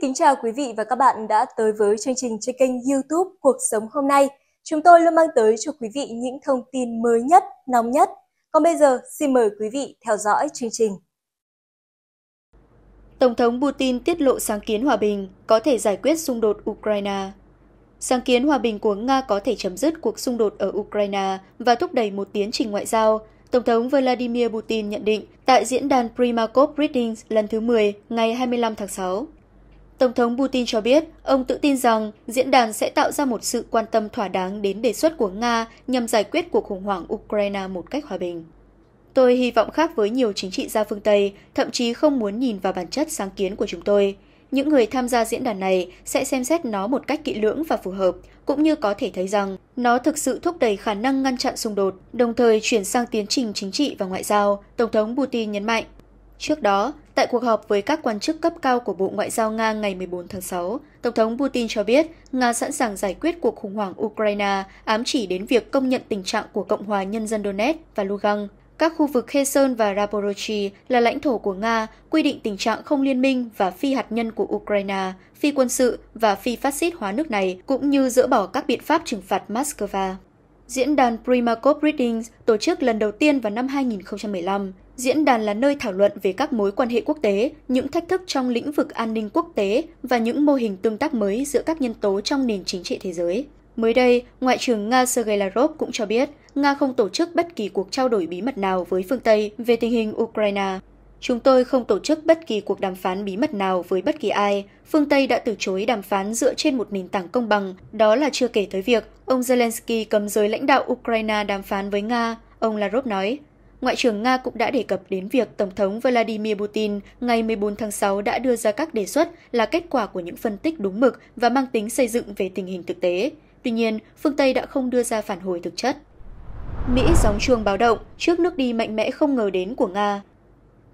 kính chào quý vị và các bạn đã tới với chương trình trên kênh YouTube Cuộc sống hôm nay. Chúng tôi luôn mang tới cho quý vị những thông tin mới nhất, nóng nhất. Còn bây giờ, xin mời quý vị theo dõi chương trình. Tổng thống Putin tiết lộ sáng kiến hòa bình có thể giải quyết xung đột Ukraine. Sáng kiến hòa bình của Nga có thể chấm dứt cuộc xung đột ở Ukraine và thúc đẩy một tiến trình ngoại giao, Tổng thống Vladimir Putin nhận định tại diễn đàn Primakov Readings lần thứ 10 ngày 25 tháng 6. Tổng thống Putin cho biết ông tự tin rằng diễn đàn sẽ tạo ra một sự quan tâm thỏa đáng đến đề xuất của Nga nhằm giải quyết cuộc khủng hoảng Ukraine một cách hòa bình. Tôi hy vọng khác với nhiều chính trị gia phương Tây, thậm chí không muốn nhìn vào bản chất sáng kiến của chúng tôi. Những người tham gia diễn đàn này sẽ xem xét nó một cách kỹ lưỡng và phù hợp, cũng như có thể thấy rằng nó thực sự thúc đẩy khả năng ngăn chặn xung đột, đồng thời chuyển sang tiến trình chính trị và ngoại giao, Tổng thống Putin nhấn mạnh. Trước đó, Tại cuộc họp với các quan chức cấp cao của Bộ Ngoại giao Nga ngày 14 tháng 6, Tổng thống Putin cho biết Nga sẵn sàng giải quyết cuộc khủng hoảng Ukraine, ám chỉ đến việc công nhận tình trạng của Cộng hòa Nhân dân Donetsk và Lugansk. Các khu vực Kherson và Raporochi là lãnh thổ của Nga, quy định tình trạng không liên minh và phi hạt nhân của Ukraine, phi quân sự và phi phát xít hóa nước này, cũng như dỡ bỏ các biện pháp trừng phạt Moscow. Diễn đàn Primakov Readings tổ chức lần đầu tiên vào năm 2015. Diễn đàn là nơi thảo luận về các mối quan hệ quốc tế, những thách thức trong lĩnh vực an ninh quốc tế và những mô hình tương tác mới giữa các nhân tố trong nền chính trị thế giới. Mới đây, Ngoại trưởng Nga Sergei Lavrov cũng cho biết Nga không tổ chức bất kỳ cuộc trao đổi bí mật nào với phương Tây về tình hình Ukraine. Chúng tôi không tổ chức bất kỳ cuộc đàm phán bí mật nào với bất kỳ ai. Phương Tây đã từ chối đàm phán dựa trên một nền tảng công bằng. Đó là chưa kể tới việc ông Zelensky cấm giới lãnh đạo Ukraine đàm phán với Nga, ông Lavrov nói. Ngoại trưởng Nga cũng đã đề cập đến việc Tổng thống Vladimir Putin ngày 14 tháng 6 đã đưa ra các đề xuất là kết quả của những phân tích đúng mực và mang tính xây dựng về tình hình thực tế. Tuy nhiên, phương Tây đã không đưa ra phản hồi thực chất. Mỹ gióng chuông báo động trước nước đi mạnh mẽ không ngờ đến của Nga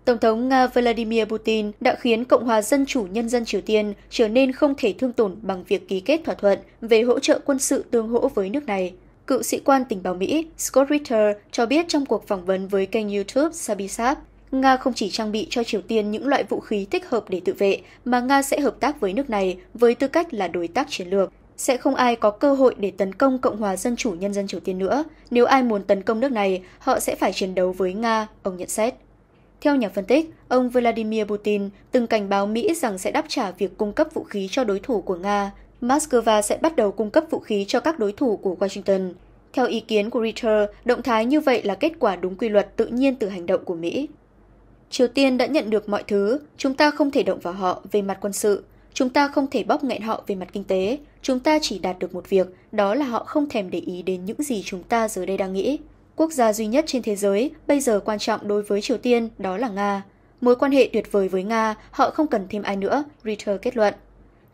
Tổng thống Nga Vladimir Putin đã khiến Cộng hòa Dân chủ Nhân dân Triều Tiên trở nên không thể thương tổn bằng việc ký kết thỏa thuận về hỗ trợ quân sự tương hỗ với nước này. Cựu sĩ quan tình báo Mỹ Scott Ritter cho biết trong cuộc phỏng vấn với kênh YouTube Sabisab, Nga không chỉ trang bị cho Triều Tiên những loại vũ khí thích hợp để tự vệ, mà Nga sẽ hợp tác với nước này với tư cách là đối tác chiến lược. Sẽ không ai có cơ hội để tấn công Cộng hòa Dân chủ Nhân dân Triều Tiên nữa. Nếu ai muốn tấn công nước này, họ sẽ phải chiến đấu với Nga, ông nhận xét. Theo nhà phân tích, ông Vladimir Putin từng cảnh báo Mỹ rằng sẽ đáp trả việc cung cấp vũ khí cho đối thủ của Nga Moscow sẽ bắt đầu cung cấp vũ khí cho các đối thủ của Washington. Theo ý kiến của Reuters, động thái như vậy là kết quả đúng quy luật tự nhiên từ hành động của Mỹ. Triều Tiên đã nhận được mọi thứ, chúng ta không thể động vào họ về mặt quân sự, chúng ta không thể bóp nghẹn họ về mặt kinh tế, chúng ta chỉ đạt được một việc, đó là họ không thèm để ý đến những gì chúng ta giờ đây đang nghĩ. Quốc gia duy nhất trên thế giới bây giờ quan trọng đối với Triều Tiên đó là Nga. Mối quan hệ tuyệt vời với Nga, họ không cần thêm ai nữa, Reuters kết luận.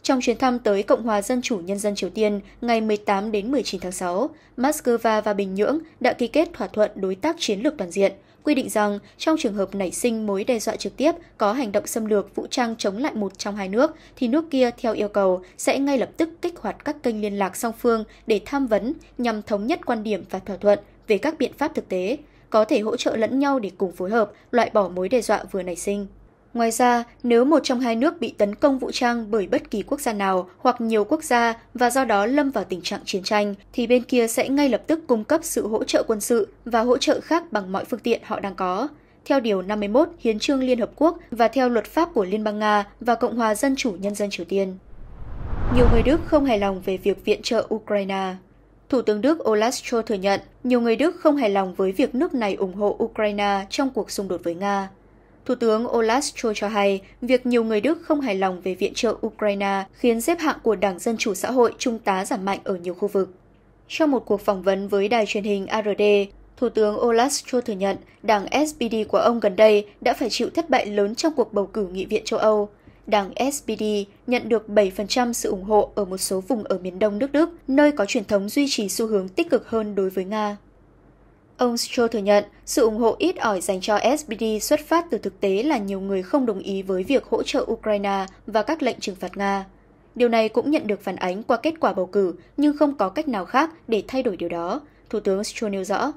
Trong chuyến thăm tới Cộng hòa Dân chủ Nhân dân Triều Tiên ngày 18 đến 19 tháng 6, Moscow và Bình Nhưỡng đã ký kết thỏa thuận đối tác chiến lược toàn diện, quy định rằng trong trường hợp nảy sinh mối đe dọa trực tiếp có hành động xâm lược vũ trang chống lại một trong hai nước, thì nước kia theo yêu cầu sẽ ngay lập tức kích hoạt các kênh liên lạc song phương để tham vấn nhằm thống nhất quan điểm và thỏa thuận về các biện pháp thực tế, có thể hỗ trợ lẫn nhau để cùng phối hợp loại bỏ mối đe dọa vừa nảy sinh. Ngoài ra, nếu một trong hai nước bị tấn công vũ trang bởi bất kỳ quốc gia nào hoặc nhiều quốc gia và do đó lâm vào tình trạng chiến tranh, thì bên kia sẽ ngay lập tức cung cấp sự hỗ trợ quân sự và hỗ trợ khác bằng mọi phương tiện họ đang có. Theo Điều 51 Hiến trương Liên Hợp Quốc và theo luật pháp của Liên bang Nga và Cộng hòa Dân chủ Nhân dân Triều Tiên. Nhiều người Đức không hài lòng về việc viện trợ Ukraine. Thủ tướng Đức Olaf Scholz thừa nhận nhiều người Đức không hài lòng với việc nước này ủng hộ Ukraine trong cuộc xung đột với Nga. Thủ tướng Olaf Scholz cho hay, việc nhiều người Đức không hài lòng về viện trợ Ukraine khiến xếp hạng của Đảng Dân Chủ Xã hội trung tá giảm mạnh ở nhiều khu vực. Trong một cuộc phỏng vấn với đài truyền hình ARD, Thủ tướng Olaf Scholz thừa nhận đảng SPD của ông gần đây đã phải chịu thất bại lớn trong cuộc bầu cử nghị viện châu Âu. Đảng SPD nhận được 7% sự ủng hộ ở một số vùng ở miền đông nước Đức, nơi có truyền thống duy trì xu hướng tích cực hơn đối với Nga. Ông Stroh thừa nhận sự ủng hộ ít ỏi dành cho SPD xuất phát từ thực tế là nhiều người không đồng ý với việc hỗ trợ Ukraine và các lệnh trừng phạt Nga. Điều này cũng nhận được phản ánh qua kết quả bầu cử, nhưng không có cách nào khác để thay đổi điều đó, Thủ tướng Stroh nêu rõ.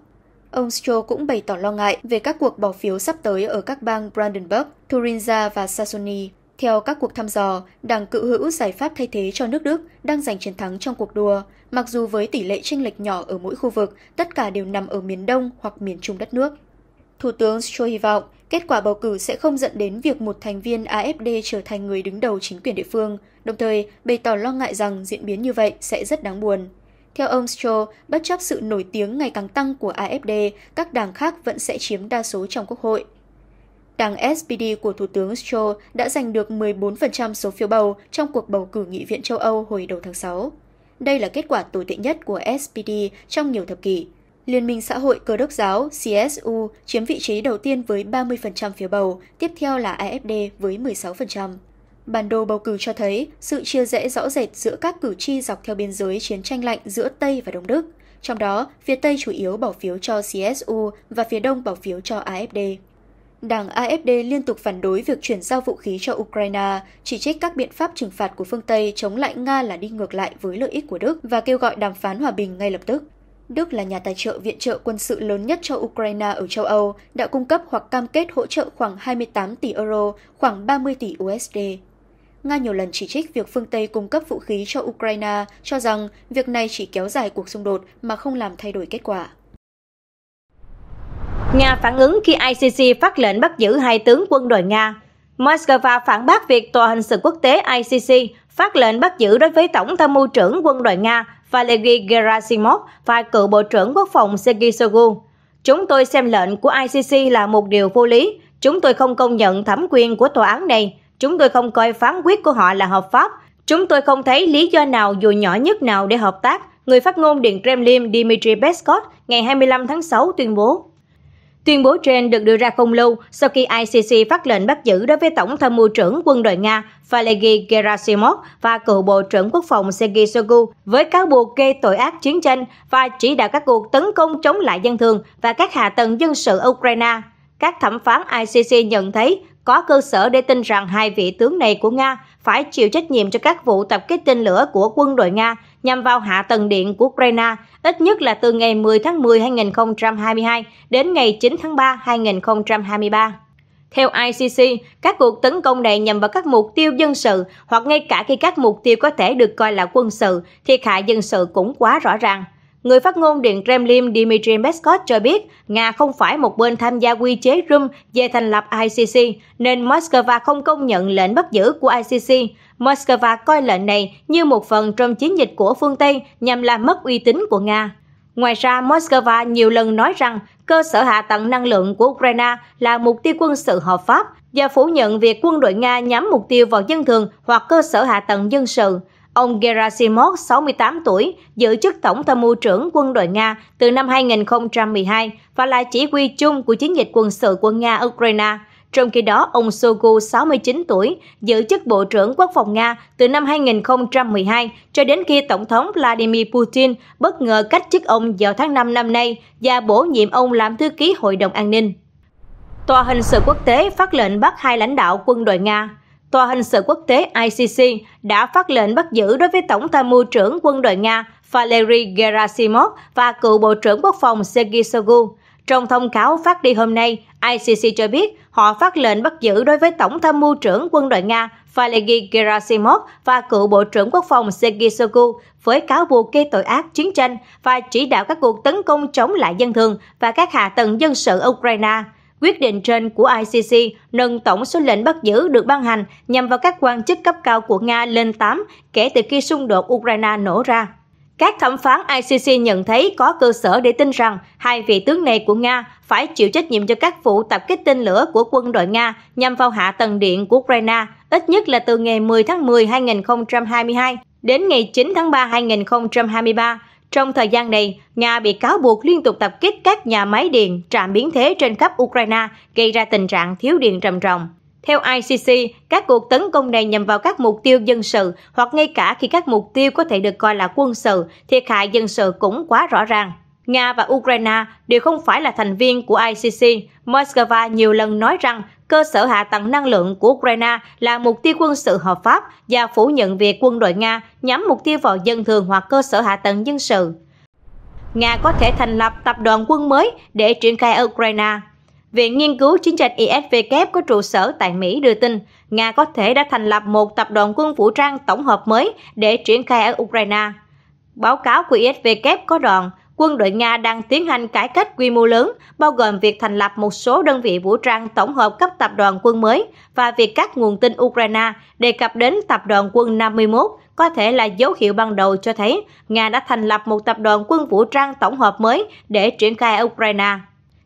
Ông Stroh cũng bày tỏ lo ngại về các cuộc bỏ phiếu sắp tới ở các bang Brandenburg, Thuringia và Saxony. Theo các cuộc thăm dò, Đảng cự hữu giải pháp thay thế cho nước Đức đang giành chiến thắng trong cuộc đua, mặc dù với tỷ lệ chênh lệch nhỏ ở mỗi khu vực, tất cả đều nằm ở miền Đông hoặc miền Trung đất nước. Thủ tướng Scho hy vọng kết quả bầu cử sẽ không dẫn đến việc một thành viên AFD trở thành người đứng đầu chính quyền địa phương, đồng thời bày tỏ lo ngại rằng diễn biến như vậy sẽ rất đáng buồn. Theo ông Scho, bất chấp sự nổi tiếng ngày càng tăng của AFD, các đảng khác vẫn sẽ chiếm đa số trong quốc hội. Đảng SPD của Thủ tướng Scholz đã giành được 14% số phiếu bầu trong cuộc bầu cử nghị viện châu Âu hồi đầu tháng 6. Đây là kết quả tồi tệ nhất của SPD trong nhiều thập kỷ. Liên minh xã hội cơ đốc giáo CSU chiếm vị trí đầu tiên với 30% phiếu bầu, tiếp theo là AFD với 16%. Bản đồ bầu cử cho thấy sự chia rẽ rõ rệt giữa các cử tri dọc theo biên giới chiến tranh lạnh giữa Tây và Đông Đức. Trong đó, phía Tây chủ yếu bỏ phiếu cho CSU và phía Đông bỏ phiếu cho AFD. Đảng AFD liên tục phản đối việc chuyển giao vũ khí cho Ukraine, chỉ trích các biện pháp trừng phạt của phương Tây chống lại Nga là đi ngược lại với lợi ích của Đức và kêu gọi đàm phán hòa bình ngay lập tức. Đức là nhà tài trợ viện trợ quân sự lớn nhất cho Ukraine ở châu Âu, đã cung cấp hoặc cam kết hỗ trợ khoảng 28 tỷ euro, khoảng 30 tỷ USD. Nga nhiều lần chỉ trích việc phương Tây cung cấp vũ khí cho Ukraine, cho rằng việc này chỉ kéo dài cuộc xung đột mà không làm thay đổi kết quả. Nga phản ứng khi ICC phát lệnh bắt giữ hai tướng quân đội Nga. Moscow phản bác việc Tòa hình sự quốc tế ICC phát lệnh bắt giữ đối với Tổng tham mưu trưởng quân đội Nga Valery Gerasimov và cựu Bộ trưởng Quốc phòng Sergei Shoigu. Chúng tôi xem lệnh của ICC là một điều vô lý. Chúng tôi không công nhận thẩm quyền của tòa án này. Chúng tôi không coi phán quyết của họ là hợp pháp. Chúng tôi không thấy lý do nào dù nhỏ nhất nào để hợp tác, người phát ngôn Điện Kremlin Dmitry Peskov ngày 25 tháng 6 tuyên bố. Tuyên bố trên được đưa ra không lâu sau khi ICC phát lệnh bắt giữ đối với Tổng tham mưu trưởng quân đội Nga Valery Gerasimov và cựu Bộ trưởng Quốc phòng Sergei Shoigu với cáo buộc gây tội ác chiến tranh và chỉ đạo các cuộc tấn công chống lại dân thường và các hạ tầng dân sự Ukraine. Các thẩm phán ICC nhận thấy có cơ sở để tin rằng hai vị tướng này của Nga phải chịu trách nhiệm cho các vụ tập kích tên lửa của quân đội Nga nhằm vào hạ tầng điện của Ukraine, ít nhất là từ ngày 10 tháng 10 2022 đến ngày 9 tháng 3 2023. Theo ICC, các cuộc tấn công này nhằm vào các mục tiêu dân sự hoặc ngay cả khi các mục tiêu có thể được coi là quân sự, thiệt hại dân sự cũng quá rõ ràng. Người phát ngôn Điện Kremlin Dmitry Peskov cho biết Nga không phải một bên tham gia quy chế Rome về thành lập ICC, nên Moscow không công nhận lệnh bắt giữ của ICC. Moscow coi lệnh này như một phần trong chiến dịch của phương Tây nhằm làm mất uy tín của Nga. Ngoài ra, Moscow nhiều lần nói rằng cơ sở hạ tầng năng lượng của Ukraine là mục tiêu quân sự hợp pháp và phủ nhận việc quân đội Nga nhắm mục tiêu vào dân thường hoặc cơ sở hạ tầng dân sự. Ông Gerasimov, 68 tuổi, giữ chức Tổng tham mưu trưởng quân đội Nga từ năm 2012 và là chỉ huy chung của chiến dịch quân sự của Nga Ukraine. Trong khi đó, ông Sogu, 69 tuổi, giữ chức Bộ trưởng Quốc phòng Nga từ năm 2012 cho đến khi Tổng thống Vladimir Putin bất ngờ cách chức ông vào tháng 5 năm nay và bổ nhiệm ông làm thư ký Hội đồng An ninh. Tòa hình sự quốc tế phát lệnh bắt hai lãnh đạo quân đội Nga. Tòa hình sự quốc tế ICC đã phát lệnh bắt giữ đối với Tổng tham mưu trưởng quân đội Nga Valery Gerasimov và cựu Bộ trưởng Quốc phòng Sergei Shoigu. Trong thông cáo phát đi hôm nay, ICC cho biết họ phát lệnh bắt giữ đối với Tổng tham mưu trưởng quân đội Nga Valery Gerasimov và cựu Bộ trưởng Quốc phòng Sergei Shoigu với cáo buộc gây tội ác chiến tranh và chỉ đạo các cuộc tấn công chống lại dân thường và các hạ tầng dân sự Ukraine. Quyết định trên của ICC nâng tổng số lệnh bắt giữ được ban hành nhằm vào các quan chức cấp cao của Nga lên 8 kể từ khi xung đột Ukraine nổ ra. Các thẩm phán ICC nhận thấy có cơ sở để tin rằng hai vị tướng này của Nga phải chịu trách nhiệm cho các vụ tập kích tên lửa của quân đội Nga nhằm vào hạ tầng điện của Ukraine, ít nhất là từ ngày 10 tháng 10 2022 đến ngày 9 tháng 3 2023, trong thời gian này, Nga bị cáo buộc liên tục tập kích các nhà máy điện, trạm biến thế trên khắp Ukraine, gây ra tình trạng thiếu điện trầm trọng. Theo ICC, các cuộc tấn công này nhằm vào các mục tiêu dân sự hoặc ngay cả khi các mục tiêu có thể được coi là quân sự, thiệt hại dân sự cũng quá rõ ràng. Nga và Ukraine đều không phải là thành viên của ICC. Moscow nhiều lần nói rằng cơ sở hạ tầng năng lượng của Ukraine là mục tiêu quân sự hợp pháp và phủ nhận việc quân đội Nga nhắm mục tiêu vào dân thường hoặc cơ sở hạ tầng dân sự. Nga có thể thành lập tập đoàn quân mới để triển khai ở Ukraine. Viện Nghiên cứu Chiến tranh ISW có trụ sở tại Mỹ đưa tin, Nga có thể đã thành lập một tập đoàn quân vũ trang tổng hợp mới để triển khai ở Ukraine. Báo cáo của ISW có đoạn quân đội Nga đang tiến hành cải cách quy mô lớn, bao gồm việc thành lập một số đơn vị vũ trang tổng hợp cấp tập đoàn quân mới và việc các nguồn tin Ukraine đề cập đến tập đoàn quân 51 có thể là dấu hiệu ban đầu cho thấy Nga đã thành lập một tập đoàn quân vũ trang tổng hợp mới để triển khai Ukraine.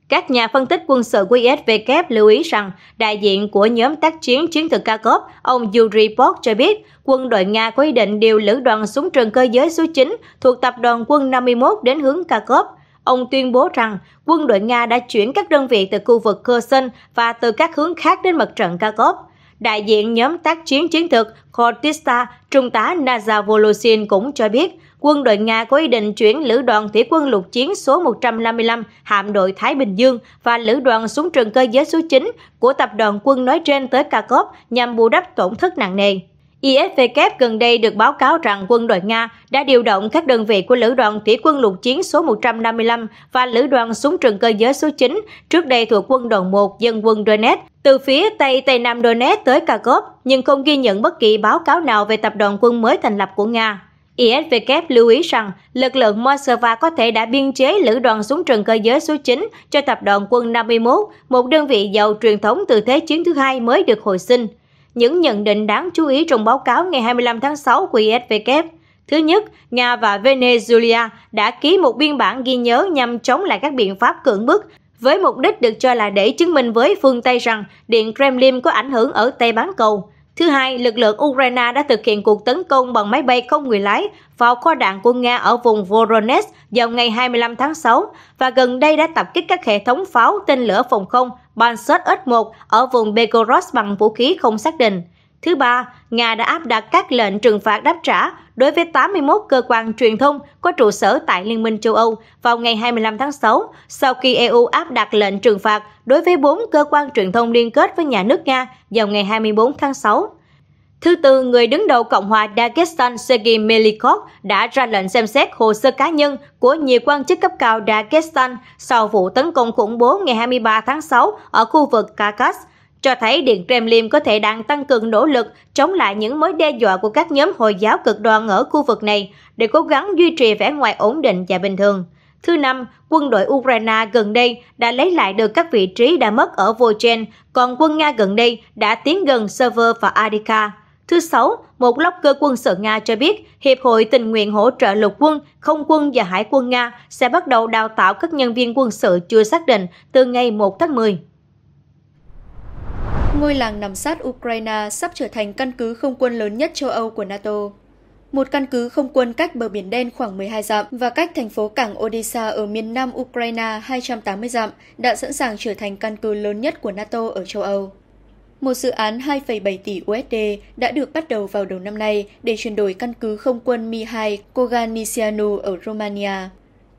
Các nhà phân tích quân sự của ISW lưu ý rằng đại diện của nhóm tác chiến chiến thuật Kharkov, ông Yuri Borg cho biết quân đội Nga có ý định điều lữ đoàn súng trường cơ giới số 9 thuộc tập đoàn quân 51 đến hướng Kharkov. Ông tuyên bố rằng quân đội Nga đã chuyển các đơn vị từ khu vực Kherson và từ các hướng khác đến mặt trận Kharkov. Đại diện nhóm tác chiến chiến thuật Kortista, Trung tá Naza Voloshin cũng cho biết quân đội Nga có ý định chuyển lữ đoàn thủy quân lục chiến số 155 hạm đội Thái Bình Dương và lữ đoàn súng trường cơ giới số 9 của tập đoàn quân nói trên tới Kharkov nhằm bù đắp tổn thất nặng nề. ISVK gần đây được báo cáo rằng quân đội Nga đã điều động các đơn vị của Lữ đoàn Thủy quân lục chiến số 155 và Lữ đoàn súng trường cơ giới số 9, trước đây thuộc quân đoàn 1 dân quân Donetsk, từ phía Tây Tây Nam Donetsk tới Kharkov, nhưng không ghi nhận bất kỳ báo cáo nào về tập đoàn quân mới thành lập của Nga. ISVK lưu ý rằng lực lượng Moscow có thể đã biên chế lữ đoàn súng trường cơ giới số 9 cho tập đoàn quân 51, một đơn vị giàu truyền thống từ Thế chiến thứ hai mới được hồi sinh. Những nhận định đáng chú ý trong báo cáo ngày 25 tháng 6 của ISVK. Thứ nhất, Nga và Venezuela đã ký một biên bản ghi nhớ nhằm chống lại các biện pháp cưỡng bức với mục đích được cho là để chứng minh với phương Tây rằng Điện Kremlin có ảnh hưởng ở Tây Bán Cầu. Thứ hai, lực lượng Ukraine đã thực hiện cuộc tấn công bằng máy bay không người lái vào kho đạn của Nga ở vùng Voronezh vào ngày 25 tháng 6 và gần đây đã tập kích các hệ thống pháo tên lửa phòng không Bansot S-1 ở vùng Begorod bằng vũ khí không xác định. Thứ ba, Nga đã áp đặt các lệnh trừng phạt đáp trả đối với 81 cơ quan truyền thông có trụ sở tại Liên minh châu Âu vào ngày 25 tháng 6, sau khi EU áp đặt lệnh trừng phạt đối với 4 cơ quan truyền thông liên kết với nhà nước Nga vào ngày 24 tháng 6. Thứ tư, người đứng đầu Cộng hòa Dagestan Sergei Melikov đã ra lệnh xem xét hồ sơ cá nhân của nhiều quan chức cấp cao Dagestan sau vụ tấn công khủng bố ngày 23 tháng 6 ở khu vực Kakash cho thấy Điện Kremlin có thể đang tăng cường nỗ lực chống lại những mối đe dọa của các nhóm Hồi giáo cực đoan ở khu vực này để cố gắng duy trì vẻ ngoài ổn định và bình thường. Thứ năm, quân đội Ukraine gần đây đã lấy lại được các vị trí đã mất ở Vochen, còn quân Nga gần đây đã tiến gần Sever và Adika. Thứ sáu, một cơ quân sự Nga cho biết Hiệp hội Tình nguyện hỗ trợ lục quân, không quân và hải quân Nga sẽ bắt đầu đào tạo các nhân viên quân sự chưa xác định từ ngày 1 tháng 10. Ngôi làng nằm sát Ukraine sắp trở thành căn cứ không quân lớn nhất châu Âu của NATO. Một căn cứ không quân cách bờ Biển Đen khoảng 12 dặm và cách thành phố cảng Odessa ở miền nam Ukraine 280 dặm đã sẵn sàng trở thành căn cứ lớn nhất của NATO ở châu Âu. Một dự án 2,7 tỷ USD đã được bắt đầu vào đầu năm nay để chuyển đổi căn cứ không quân Mi-2 Koganisianu ở Romania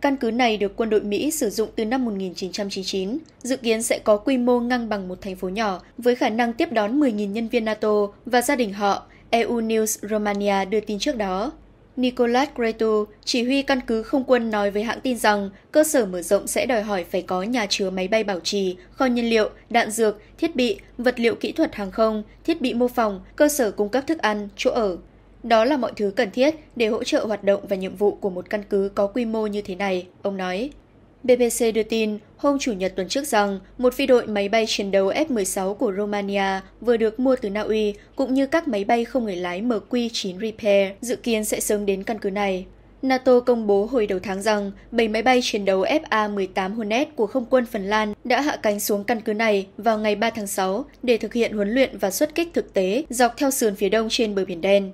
Căn cứ này được quân đội Mỹ sử dụng từ năm 1999, dự kiến sẽ có quy mô ngang bằng một thành phố nhỏ với khả năng tiếp đón 10.000 nhân viên NATO và gia đình họ, EU News Romania đưa tin trước đó. Nicolas Cretu, chỉ huy căn cứ không quân nói với hãng tin rằng cơ sở mở rộng sẽ đòi hỏi phải có nhà chứa máy bay bảo trì, kho nhiên liệu, đạn dược, thiết bị, vật liệu kỹ thuật hàng không, thiết bị mô phỏng, cơ sở cung cấp thức ăn, chỗ ở, đó là mọi thứ cần thiết để hỗ trợ hoạt động và nhiệm vụ của một căn cứ có quy mô như thế này, ông nói. BBC đưa tin hôm Chủ nhật tuần trước rằng một phi đội máy bay chiến đấu F-16 của Romania vừa được mua từ Na Uy cũng như các máy bay không người lái MQ-9 Repair dự kiến sẽ sớm đến căn cứ này. NATO công bố hồi đầu tháng rằng 7 máy bay chiến đấu FA-18 Hornet của không quân Phần Lan đã hạ cánh xuống căn cứ này vào ngày 3 tháng 6 để thực hiện huấn luyện và xuất kích thực tế dọc theo sườn phía đông trên bờ biển đen.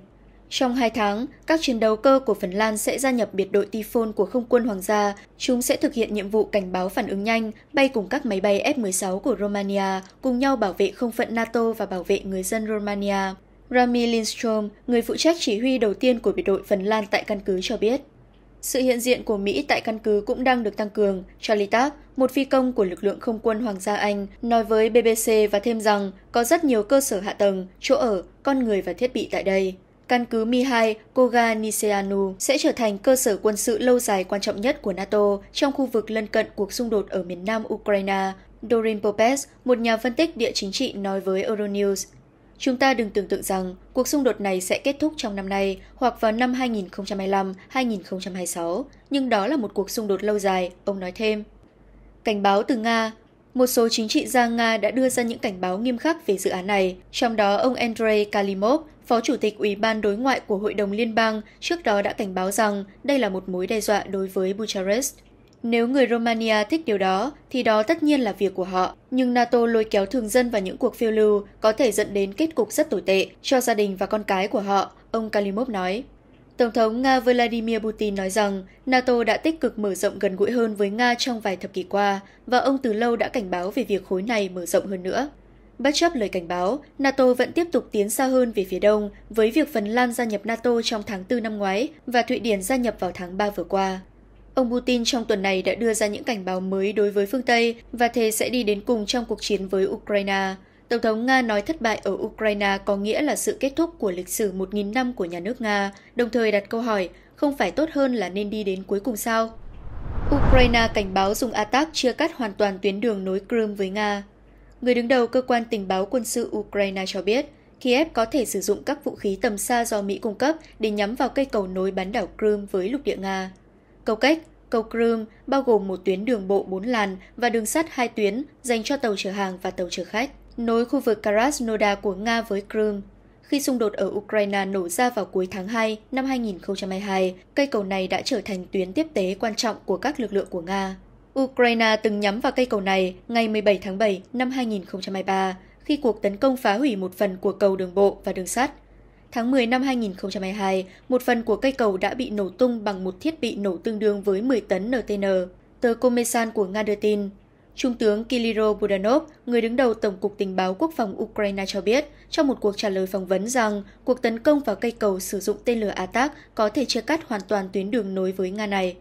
Trong hai tháng, các chiến đấu cơ của Phần Lan sẽ gia nhập biệt đội Tifon của không quân Hoàng gia. Chúng sẽ thực hiện nhiệm vụ cảnh báo phản ứng nhanh, bay cùng các máy bay F-16 của Romania, cùng nhau bảo vệ không phận NATO và bảo vệ người dân Romania. Rami Lindstrom, người phụ trách chỉ huy đầu tiên của biệt đội Phần Lan tại căn cứ cho biết. Sự hiện diện của Mỹ tại căn cứ cũng đang được tăng cường. Charlie Tapp, một phi công của lực lượng không quân Hoàng gia Anh, nói với BBC và thêm rằng có rất nhiều cơ sở hạ tầng, chỗ ở, con người và thiết bị tại đây. Căn cứ Mi-2 Koganiseanu sẽ trở thành cơ sở quân sự lâu dài quan trọng nhất của NATO trong khu vực lân cận cuộc xung đột ở miền nam Ukraine, Dorin Popes, một nhà phân tích địa chính trị nói với Euronews. Chúng ta đừng tưởng tượng rằng cuộc xung đột này sẽ kết thúc trong năm nay hoặc vào năm 2025-2026, nhưng đó là một cuộc xung đột lâu dài, ông nói thêm. Cảnh báo từ Nga Một số chính trị gia Nga đã đưa ra những cảnh báo nghiêm khắc về dự án này, trong đó ông Andrei Kalimov, Phó Chủ tịch Ủy ban Đối ngoại của Hội đồng Liên bang trước đó đã cảnh báo rằng đây là một mối đe dọa đối với Bucharest. Nếu người Romania thích điều đó, thì đó tất nhiên là việc của họ. Nhưng NATO lôi kéo thường dân vào những cuộc phiêu lưu có thể dẫn đến kết cục rất tồi tệ cho gia đình và con cái của họ, ông Kalimov nói. Tổng thống Nga Vladimir Putin nói rằng NATO đã tích cực mở rộng gần gũi hơn với Nga trong vài thập kỷ qua và ông từ lâu đã cảnh báo về việc khối này mở rộng hơn nữa. Bất chấp lời cảnh báo, NATO vẫn tiếp tục tiến xa hơn về phía đông với việc Phần Lan gia nhập NATO trong tháng 4 năm ngoái và Thụy Điển gia nhập vào tháng 3 vừa qua. Ông Putin trong tuần này đã đưa ra những cảnh báo mới đối với phương Tây và thề sẽ đi đến cùng trong cuộc chiến với Ukraine. Tổng thống Nga nói thất bại ở Ukraine có nghĩa là sự kết thúc của lịch sử 1.000 năm của nhà nước Nga, đồng thời đặt câu hỏi, không phải tốt hơn là nên đi đến cuối cùng sao? Ukraine cảnh báo dùng attack chia cắt hoàn toàn tuyến đường nối Crimea với Nga. Người đứng đầu cơ quan tình báo quân sự Ukraine cho biết, Kiev có thể sử dụng các vũ khí tầm xa do Mỹ cung cấp để nhắm vào cây cầu nối bán đảo Crimea với lục địa Nga. Cầu cách, cầu Crimea bao gồm một tuyến đường bộ 4 làn và đường sắt 2 tuyến dành cho tàu chở hàng và tàu chở khách, nối khu vực Krasnodar của Nga với Crimea. Khi xung đột ở Ukraine nổ ra vào cuối tháng 2 năm 2022, cây cầu này đã trở thành tuyến tiếp tế quan trọng của các lực lượng của Nga. Ukraine từng nhắm vào cây cầu này ngày 17 tháng 7 năm 2023 khi cuộc tấn công phá hủy một phần của cầu đường bộ và đường sắt. Tháng 10 năm 2022, một phần của cây cầu đã bị nổ tung bằng một thiết bị nổ tương đương với 10 tấn NTN. Tờ Komesan của Nga đưa tin, Trung tướng Kiliro Budanov, người đứng đầu Tổng cục Tình báo Quốc phòng Ukraine cho biết trong một cuộc trả lời phỏng vấn rằng cuộc tấn công vào cây cầu sử dụng tên lửa Atak có thể chia cắt hoàn toàn tuyến đường nối với Nga này.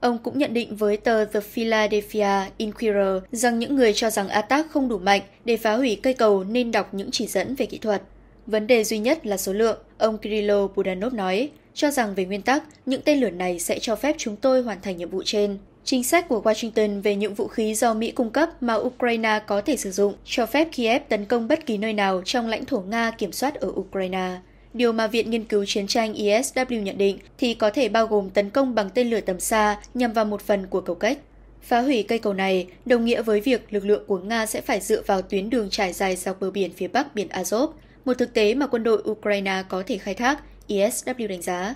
Ông cũng nhận định với tờ The Philadelphia Inquirer rằng những người cho rằng attack không đủ mạnh để phá hủy cây cầu nên đọc những chỉ dẫn về kỹ thuật. Vấn đề duy nhất là số lượng, ông Kirillo Budanov nói, cho rằng về nguyên tắc, những tên lửa này sẽ cho phép chúng tôi hoàn thành nhiệm vụ trên. Chính sách của Washington về những vũ khí do Mỹ cung cấp mà Ukraine có thể sử dụng cho phép Kiev tấn công bất kỳ nơi nào trong lãnh thổ Nga kiểm soát ở Ukraine. Điều mà Viện Nghiên cứu Chiến tranh ISW e nhận định thì có thể bao gồm tấn công bằng tên lửa tầm xa nhằm vào một phần của cầu cách. Phá hủy cây cầu này đồng nghĩa với việc lực lượng của Nga sẽ phải dựa vào tuyến đường trải dài dọc bờ biển phía bắc biển Azov, một thực tế mà quân đội Ukraine có thể khai thác, ISW e đánh giá.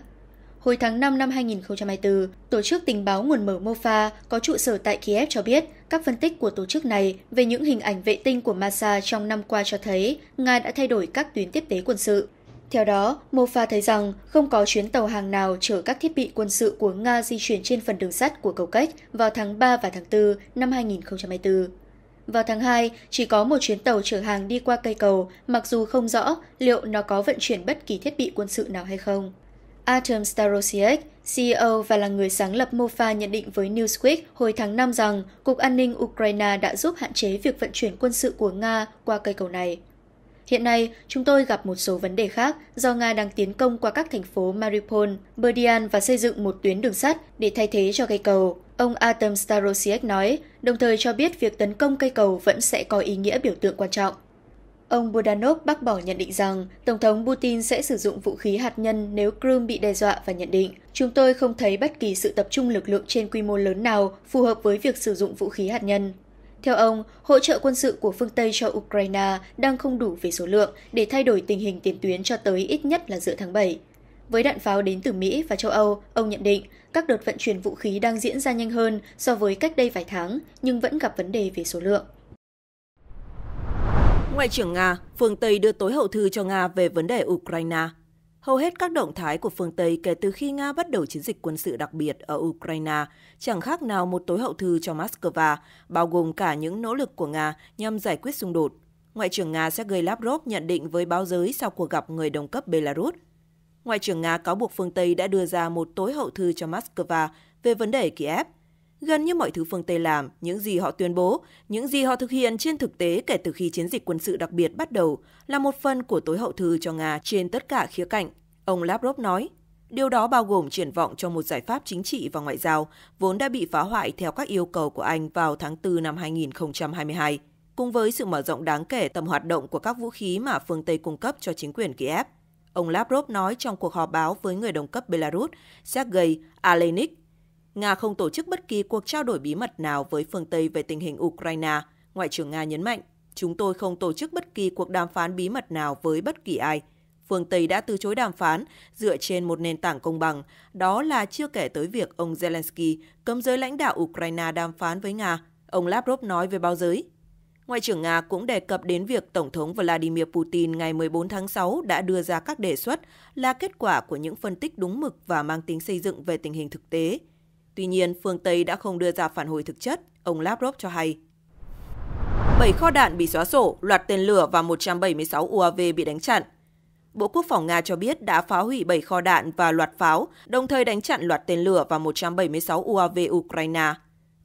Hồi tháng 5 năm 2024, Tổ chức Tình báo Nguồn mở MOFA có trụ sở tại Kiev cho biết các phân tích của tổ chức này về những hình ảnh vệ tinh của Masa trong năm qua cho thấy Nga đã thay đổi các tuyến tiếp tế quân sự. Theo đó, MOFA thấy rằng không có chuyến tàu hàng nào chở các thiết bị quân sự của Nga di chuyển trên phần đường sắt của cầu cách vào tháng 3 và tháng 4 năm 2024. Vào tháng 2, chỉ có một chuyến tàu chở hàng đi qua cây cầu, mặc dù không rõ liệu nó có vận chuyển bất kỳ thiết bị quân sự nào hay không. Artem Starosiek, CEO và là người sáng lập MOFA nhận định với Newsweek hồi tháng 5 rằng Cục An ninh Ukraine đã giúp hạn chế việc vận chuyển quân sự của Nga qua cây cầu này. Hiện nay, chúng tôi gặp một số vấn đề khác do Nga đang tiến công qua các thành phố Mariupol, Berdian và xây dựng một tuyến đường sắt để thay thế cho cây cầu. Ông Atom Starosiek nói, đồng thời cho biết việc tấn công cây cầu vẫn sẽ có ý nghĩa biểu tượng quan trọng. Ông Budanov bác bỏ nhận định rằng Tổng thống Putin sẽ sử dụng vũ khí hạt nhân nếu Crimea bị đe dọa và nhận định chúng tôi không thấy bất kỳ sự tập trung lực lượng trên quy mô lớn nào phù hợp với việc sử dụng vũ khí hạt nhân. Theo ông, hỗ trợ quân sự của phương Tây cho Ukraine đang không đủ về số lượng để thay đổi tình hình tiền tuyến cho tới ít nhất là giữa tháng 7. Với đạn pháo đến từ Mỹ và châu Âu, ông nhận định các đợt vận chuyển vũ khí đang diễn ra nhanh hơn so với cách đây vài tháng nhưng vẫn gặp vấn đề về số lượng. Ngoại trưởng Nga, phương Tây đưa tối hậu thư cho Nga về vấn đề Ukraine. Hầu hết các động thái của phương Tây kể từ khi Nga bắt đầu chiến dịch quân sự đặc biệt ở Ukraine chẳng khác nào một tối hậu thư cho Moscow, bao gồm cả những nỗ lực của Nga nhằm giải quyết xung đột. Ngoại trưởng Nga Sergei Lavrov nhận định với báo giới sau cuộc gặp người đồng cấp Belarus. Ngoại trưởng Nga cáo buộc phương Tây đã đưa ra một tối hậu thư cho Moscow về vấn đề Kiev Gần như mọi thứ phương Tây làm, những gì họ tuyên bố, những gì họ thực hiện trên thực tế kể từ khi chiến dịch quân sự đặc biệt bắt đầu là một phần của tối hậu thư cho Nga trên tất cả khía cạnh, ông Lavrov nói. Điều đó bao gồm triển vọng cho một giải pháp chính trị và ngoại giao vốn đã bị phá hoại theo các yêu cầu của Anh vào tháng 4 năm 2022, cùng với sự mở rộng đáng kể tầm hoạt động của các vũ khí mà phương Tây cung cấp cho chính quyền Kiev. Ông Lavrov nói trong cuộc họp báo với người đồng cấp Belarus Sergei Alenik Nga không tổ chức bất kỳ cuộc trao đổi bí mật nào với phương Tây về tình hình Ukraine, Ngoại trưởng Nga nhấn mạnh. Chúng tôi không tổ chức bất kỳ cuộc đàm phán bí mật nào với bất kỳ ai. Phương Tây đã từ chối đàm phán dựa trên một nền tảng công bằng, đó là chưa kể tới việc ông Zelensky cấm giới lãnh đạo Ukraine đàm phán với Nga, ông Lavrov nói với báo giới. Ngoại trưởng Nga cũng đề cập đến việc Tổng thống Vladimir Putin ngày 14 tháng 6 đã đưa ra các đề xuất là kết quả của những phân tích đúng mực và mang tính xây dựng về tình hình thực tế – Tuy nhiên, phương Tây đã không đưa ra phản hồi thực chất, ông Lavrov cho hay. bảy kho đạn bị xóa sổ, loạt tên lửa và 176 UAV bị đánh chặn. Bộ Quốc phòng Nga cho biết đã phá hủy bảy kho đạn và loạt pháo, đồng thời đánh chặn loạt tên lửa và 176 UAV Ukraine.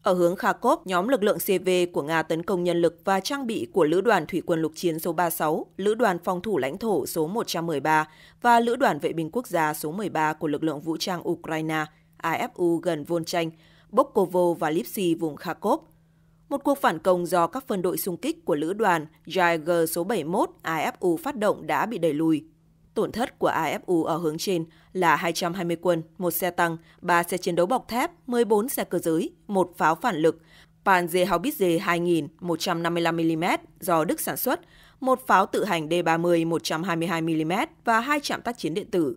Ở hướng Kharkov, nhóm lực lượng CV của Nga tấn công nhân lực và trang bị của Lữ đoàn Thủy quân lục chiến số 36, Lữ đoàn phòng thủ lãnh thổ số 113 và Lữ đoàn vệ binh quốc gia số 13 của lực lượng vũ trang Ukraine – AFU gần Volchanh, Bokovo và Lipsy vùng Kharkov. Một cuộc phản công do các phân đội xung kích của lữ đoàn Jaeger số 71 AFU phát động đã bị đẩy lùi. Tổn thất của AFU ở hướng trên là 220 quân, một xe tăng, 3 xe chiến đấu bọc thép, 14 xe cơ giới, một pháo phản lực, Panzer Haubitze 2000 155mm do Đức sản xuất, một pháo tự hành D-30 122mm và hai trạm tác chiến điện tử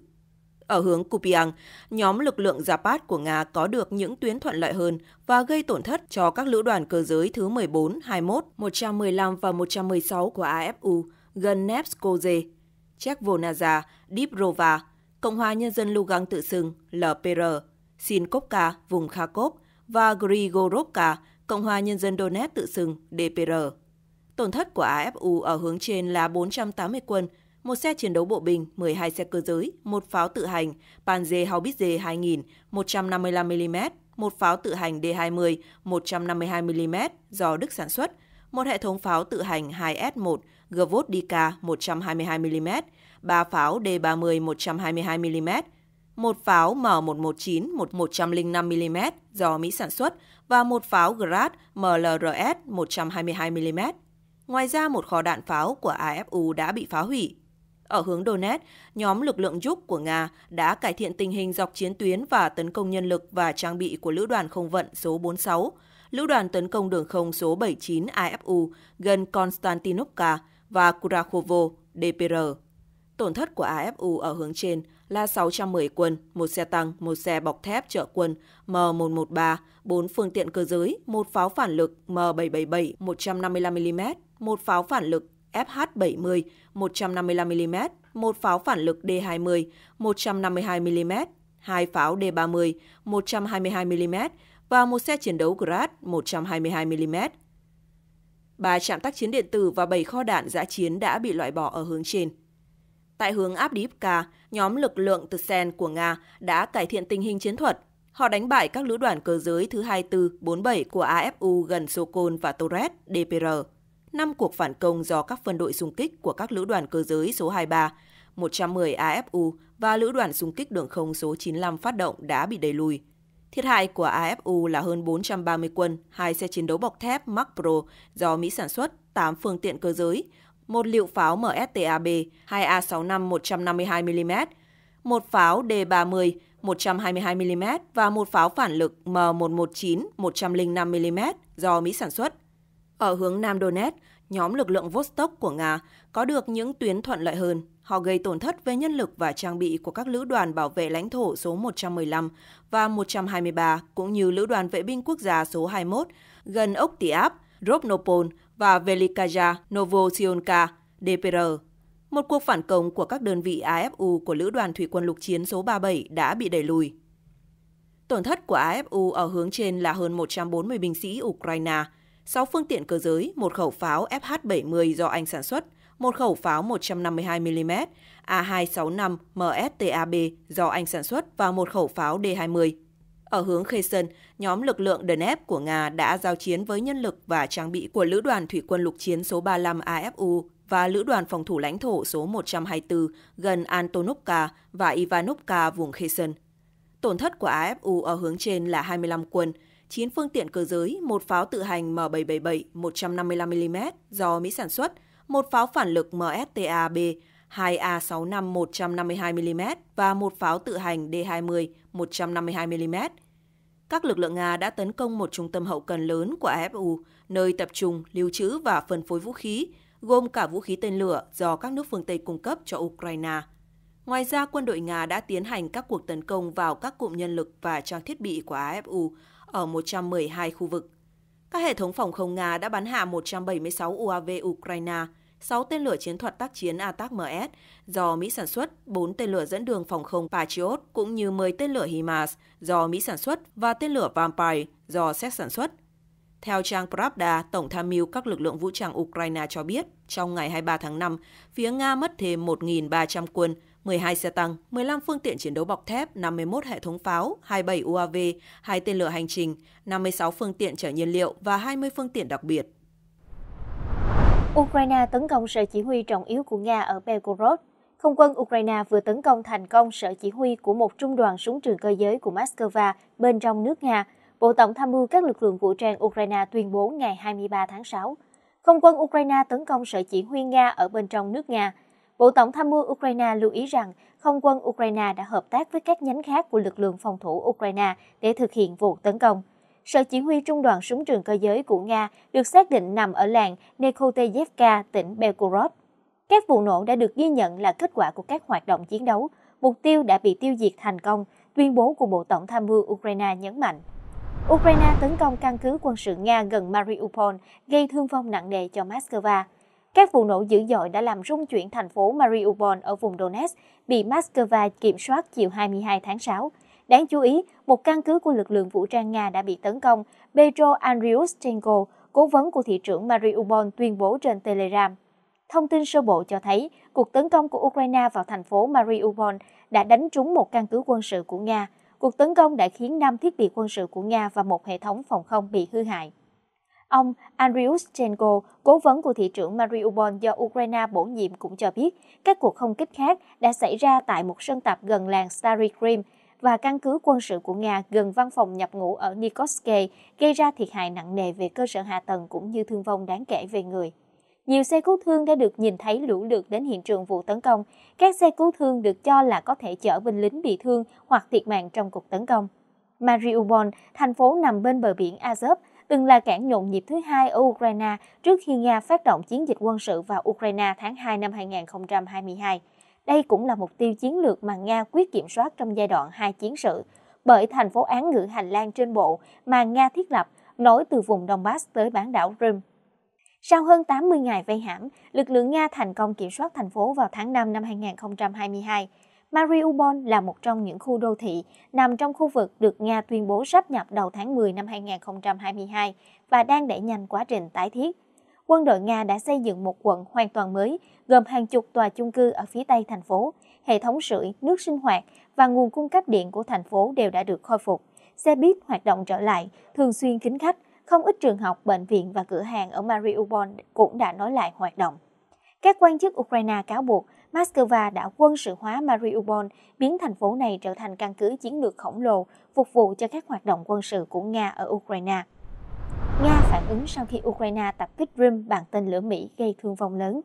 ở hướng Kupiang, nhóm lực lượng Zapad của Nga có được những tuyến thuận lợi hơn và gây tổn thất cho các lữ đoàn cơ giới thứ 14, 21, 115 và 116 của AFU gần Nevskoye, Chekvonaza, Dibrova, Cộng hòa Nhân dân Lugan tự xưng LPR, Sinkovka, vùng Kharkov và Grigorovka, Cộng hòa Nhân dân Donetsk tự xưng DPR. Tổn thất của AFU ở hướng trên là 480 quân, một xe chiến đấu bộ binh, 12 xe cơ giới, một pháo tự hành Panzer Haubitze 2000 155mm, một pháo tự hành D20 152mm do Đức sản xuất, một hệ thống pháo tự hành 2S1 Gvot Dika 122mm, ba pháo D30 122mm, một pháo M119 105mm do Mỹ sản xuất và một pháo Grad MLRS 122mm. Ngoài ra, một kho đạn pháo của AFU đã bị phá hủy ở hướng Donetsk, nhóm lực lượng giúp của Nga đã cải thiện tình hình dọc chiến tuyến và tấn công nhân lực và trang bị của Lữ đoàn Không vận số 46, Lữ đoàn tấn công đường không số 79 AFU gần Konstantinovka và Kurakhovo, DPR. Tổn thất của AFU ở hướng trên là 610 quân, một xe tăng, một xe bọc thép trợ quân M113, 4 phương tiện cơ giới, một pháo phản lực M777 155mm, một pháo phản lực FH-70 155mm, một pháo phản lực D-20 152mm, hai pháo D-30 122mm và một xe chiến đấu Grad 122mm. Ba trạm tác chiến điện tử và bảy kho đạn giã chiến đã bị loại bỏ ở hướng trên. Tại hướng Abdiivka, nhóm lực lượng từ Sen của Nga đã cải thiện tình hình chiến thuật. Họ đánh bại các lữ đoàn cơ giới thứ 24, 47 của AFU gần Sokol và Torres, DPR. 5 cuộc phản công do các phân đội xung kích của các lữ đoàn cơ giới số 23, 110 AFU và lữ đoàn xung kích đường không số 95 phát động đã bị đẩy lùi. Thiệt hại của AFU là hơn 430 quân, hai xe chiến đấu bọc thép Mark Pro do Mỹ sản xuất, 8 phương tiện cơ giới, một liệu pháo MSTAB 2A65 152mm, một pháo D30 122mm và một pháo phản lực M119 105mm do Mỹ sản xuất, ở hướng Nam Donetsk, nhóm lực lượng Vostok của Nga có được những tuyến thuận lợi hơn. Họ gây tổn thất về nhân lực và trang bị của các lữ đoàn bảo vệ lãnh thổ số 115 và 123 cũng như lữ đoàn vệ binh quốc gia số 21 gần ốc Tiap, Rovnopol và Velikaya Novosionka, DPR. Một cuộc phản công của các đơn vị AFU của Lữ đoàn Thủy quân lục chiến số 37 đã bị đẩy lùi. Tổn thất của AFU ở hướng trên là hơn 140 binh sĩ Ukraine – 6 phương tiện cơ giới, một khẩu pháo FH-70 do Anh sản xuất, một khẩu pháo 152mm A265 MSTAB do Anh sản xuất và một khẩu pháo D-20. Ở hướng Kherson, nhóm lực lượng Dnep của Nga đã giao chiến với nhân lực và trang bị của Lữ đoàn Thủy quân lục chiến số 35 AFU và Lữ đoàn phòng thủ lãnh thổ số 124 gần Antonovka và Ivanovka vùng Kherson. Tổn thất của AFU ở hướng trên là 25 quân, 9 phương tiện cơ giới, một pháo tự hành M777 155mm do Mỹ sản xuất, một pháo phản lực MSTA-B 2A65 152mm và một pháo tự hành D20 152mm. Các lực lượng Nga đã tấn công một trung tâm hậu cần lớn của AFU, nơi tập trung, lưu trữ và phân phối vũ khí, gồm cả vũ khí tên lửa do các nước phương Tây cung cấp cho Ukraine. Ngoài ra, quân đội Nga đã tiến hành các cuộc tấn công vào các cụm nhân lực và trang thiết bị của AFU ở 112 khu vực. Các hệ thống phòng không Nga đã bắn hạ 176 UAV Ukraine, 6 tên lửa chiến thuật tác chiến ATAC-MS do Mỹ sản xuất, 4 tên lửa dẫn đường phòng không Patriot cũng như 10 tên lửa HIMARS do Mỹ sản xuất và tên lửa Vampire do Séc sản xuất. Theo trang Pravda, Tổng tham mưu các lực lượng vũ trang Ukraine cho biết, trong ngày 23 tháng 5, phía Nga mất thêm 1.300 quân, 12 xe tăng, 15 phương tiện chiến đấu bọc thép, 51 hệ thống pháo, 27 UAV, 2 tên lửa hành trình, 56 phương tiện chở nhiên liệu và 20 phương tiện đặc biệt. Ukraine tấn công sở chỉ huy trọng yếu của Nga ở Belgorod. Không quân Ukraine vừa tấn công thành công sở chỉ huy của một trung đoàn súng trường cơ giới của Moscow bên trong nước Nga. Bộ Tổng tham mưu các lực lượng vũ trang Ukraine tuyên bố ngày 23 tháng 6. Không quân Ukraine tấn công sở chỉ huy Nga ở bên trong nước Nga. Bộ Tổng tham mưu Ukraine lưu ý rằng không quân Ukraine đã hợp tác với các nhánh khác của lực lượng phòng thủ Ukraine để thực hiện vụ tấn công. Sở chỉ huy trung đoàn súng trường cơ giới của Nga được xác định nằm ở làng Nekoteyevka, tỉnh Belgorod. Các vụ nổ đã được ghi nhận là kết quả của các hoạt động chiến đấu, mục tiêu đã bị tiêu diệt thành công, tuyên bố của Bộ Tổng tham mưu Ukraine nhấn mạnh. Ukraine tấn công căn cứ quân sự Nga gần Mariupol, gây thương vong nặng nề cho Moscow. Các vụ nổ dữ dội đã làm rung chuyển thành phố Mariupol ở vùng Donetsk, bị Moscow kiểm soát chiều 22 tháng 6. Đáng chú ý, một căn cứ của lực lượng vũ trang Nga đã bị tấn công. Petro Andriushchenko, cố vấn của thị trưởng Mariupol tuyên bố trên Telegram. Thông tin sơ bộ cho thấy, cuộc tấn công của Ukraine vào thành phố Mariupol đã đánh trúng một căn cứ quân sự của Nga. Cuộc tấn công đã khiến 5 thiết bị quân sự của Nga và một hệ thống phòng không bị hư hại. Ông Andrius Andriushchenko, cố vấn của thị trưởng Mariupol do Ukraine bổ nhiệm cũng cho biết, các cuộc không kích khác đã xảy ra tại một sân tập gần làng Starry Krim và căn cứ quân sự của Nga gần văn phòng nhập ngũ ở Nikolskoye, gây ra thiệt hại nặng nề về cơ sở hạ tầng cũng như thương vong đáng kể về người. Nhiều xe cứu thương đã được nhìn thấy lũ lượt đến hiện trường vụ tấn công. Các xe cứu thương được cho là có thể chở binh lính bị thương hoặc thiệt mạng trong cuộc tấn công. Mariupol, thành phố nằm bên bờ biển Azov, từng là cản nhộn nhịp thứ hai ở Ukraine trước khi Nga phát động chiến dịch quân sự vào Ukraine tháng 2 năm 2022. Đây cũng là mục tiêu chiến lược mà Nga quyết kiểm soát trong giai đoạn hai chiến sự, bởi thành phố án ngữ hành lang trên bộ mà Nga thiết lập nối từ vùng Donbass tới bán đảo Crimea. Sau hơn 80 ngày vây hãm, lực lượng Nga thành công kiểm soát thành phố vào tháng 5 năm 2022. Mariupol là một trong những khu đô thị nằm trong khu vực được Nga tuyên bố sắp nhập đầu tháng 10 năm 2022 và đang đẩy nhanh quá trình tái thiết. Quân đội Nga đã xây dựng một quận hoàn toàn mới, gồm hàng chục tòa chung cư ở phía tây thành phố, hệ thống sưởi, nước sinh hoạt và nguồn cung cấp điện của thành phố đều đã được khôi phục. Xe buýt hoạt động trở lại, thường xuyên kính khách, không ít trường học, bệnh viện và cửa hàng ở Mariupol cũng đã nối lại hoạt động. Các quan chức Ukraine cáo buộc Moscow đã quân sự hóa Mariupol, biến thành phố này trở thành căn cứ chiến lược khổng lồ, phục vụ cho các hoạt động quân sự của Nga ở Ukraine. Nga phản ứng sau khi Ukraine tập kích Rym bằng tên lửa Mỹ gây thương vong lớn.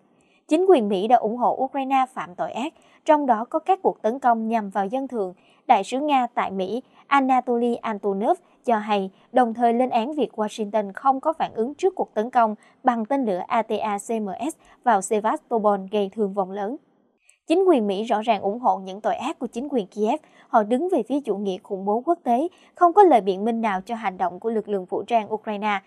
Chính quyền Mỹ đã ủng hộ Ukraine phạm tội ác, trong đó có các cuộc tấn công nhằm vào dân thường. Đại sứ Nga tại Mỹ Anatoly Antonov cho hay, đồng thời lên án việc Washington không có phản ứng trước cuộc tấn công bằng tên lửa ATACMS vào Sevastopol gây thương vong lớn. Chính quyền Mỹ rõ ràng ủng hộ những tội ác của chính quyền Kiev. Họ đứng về phía chủ nghĩa khủng bố quốc tế, không có lời biện minh nào cho hành động của lực lượng vũ trang Ukraine.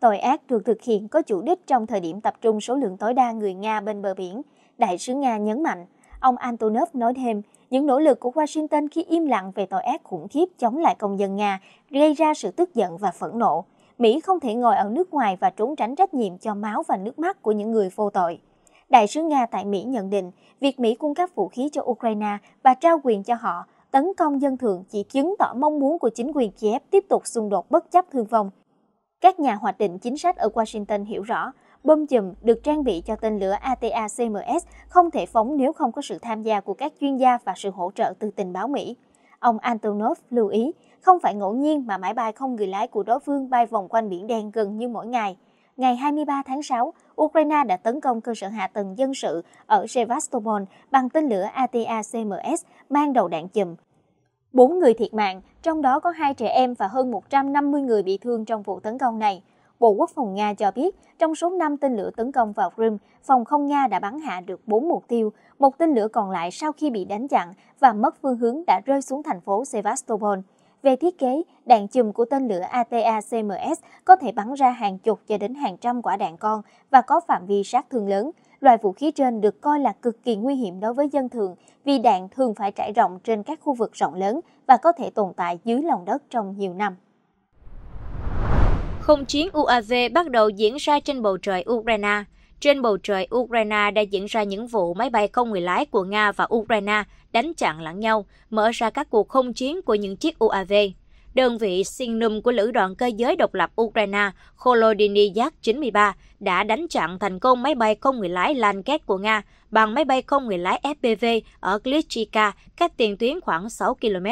Tội ác được thực hiện có chủ đích trong thời điểm tập trung số lượng tối đa người Nga bên bờ biển, đại sứ Nga nhấn mạnh. Ông Antonov nói thêm, những nỗ lực của Washington khi im lặng về tội ác khủng khiếp chống lại công dân Nga gây ra sự tức giận và phẫn nộ. Mỹ không thể ngồi ở nước ngoài và trốn tránh trách nhiệm cho máu và nước mắt của những người vô tội. Đại sứ Nga tại Mỹ nhận định, việc Mỹ cung cấp vũ khí cho Ukraine và trao quyền cho họ tấn công dân thường chỉ chứng tỏ mong muốn của chính quyền Kiev tiếp tục xung đột bất chấp thương vong. Các nhà hoạch định chính sách ở Washington hiểu rõ, bom chùm được trang bị cho tên lửa ATACMS không thể phóng nếu không có sự tham gia của các chuyên gia và sự hỗ trợ từ tình báo Mỹ. Ông Antonov lưu ý, không phải ngẫu nhiên mà máy bay không người lái của đối phương bay vòng quanh Biển Đen gần như mỗi ngày – ngày 23 tháng 6, Ukraine đã tấn công cơ sở hạ tầng dân sự ở Sevastopol bằng tên lửa ATACMS mang đầu đạn chùm. Bốn người thiệt mạng, trong đó có hai trẻ em và hơn 150 người bị thương trong vụ tấn công này. Bộ Quốc phòng Nga cho biết, trong số 5 tên lửa tấn công vào Crimea, phòng không Nga đã bắn hạ được 4 mục tiêu. Một tên lửa còn lại sau khi bị đánh chặn và mất phương hướng đã rơi xuống thành phố Sevastopol. Về thiết kế, đạn chùm của tên lửa ATACMS có thể bắn ra hàng chục cho đến hàng trăm quả đạn con và có phạm vi sát thương lớn. Loại vũ khí trên được coi là cực kỳ nguy hiểm đối với dân thường vì đạn thường phải trải rộng trên các khu vực rộng lớn và có thể tồn tại dưới lòng đất trong nhiều năm. Không chiến UAV bắt đầu diễn ra trên bầu trời Ukraine. Trên bầu trời Ukraine đã diễn ra những vụ máy bay không người lái của Nga và Ukraine đánh chặn lẫn nhau, mở ra các cuộc không chiến của những chiếc UAV. Đơn vị Signum của Lữ đoàn Cơ giới độc lập Ukraine Kholodiny Yak-93 đã đánh chặn thành công máy bay không người lái Lanket của Nga bằng máy bay không người lái FPV ở Klitschka, cách tiền tuyến khoảng 6 km,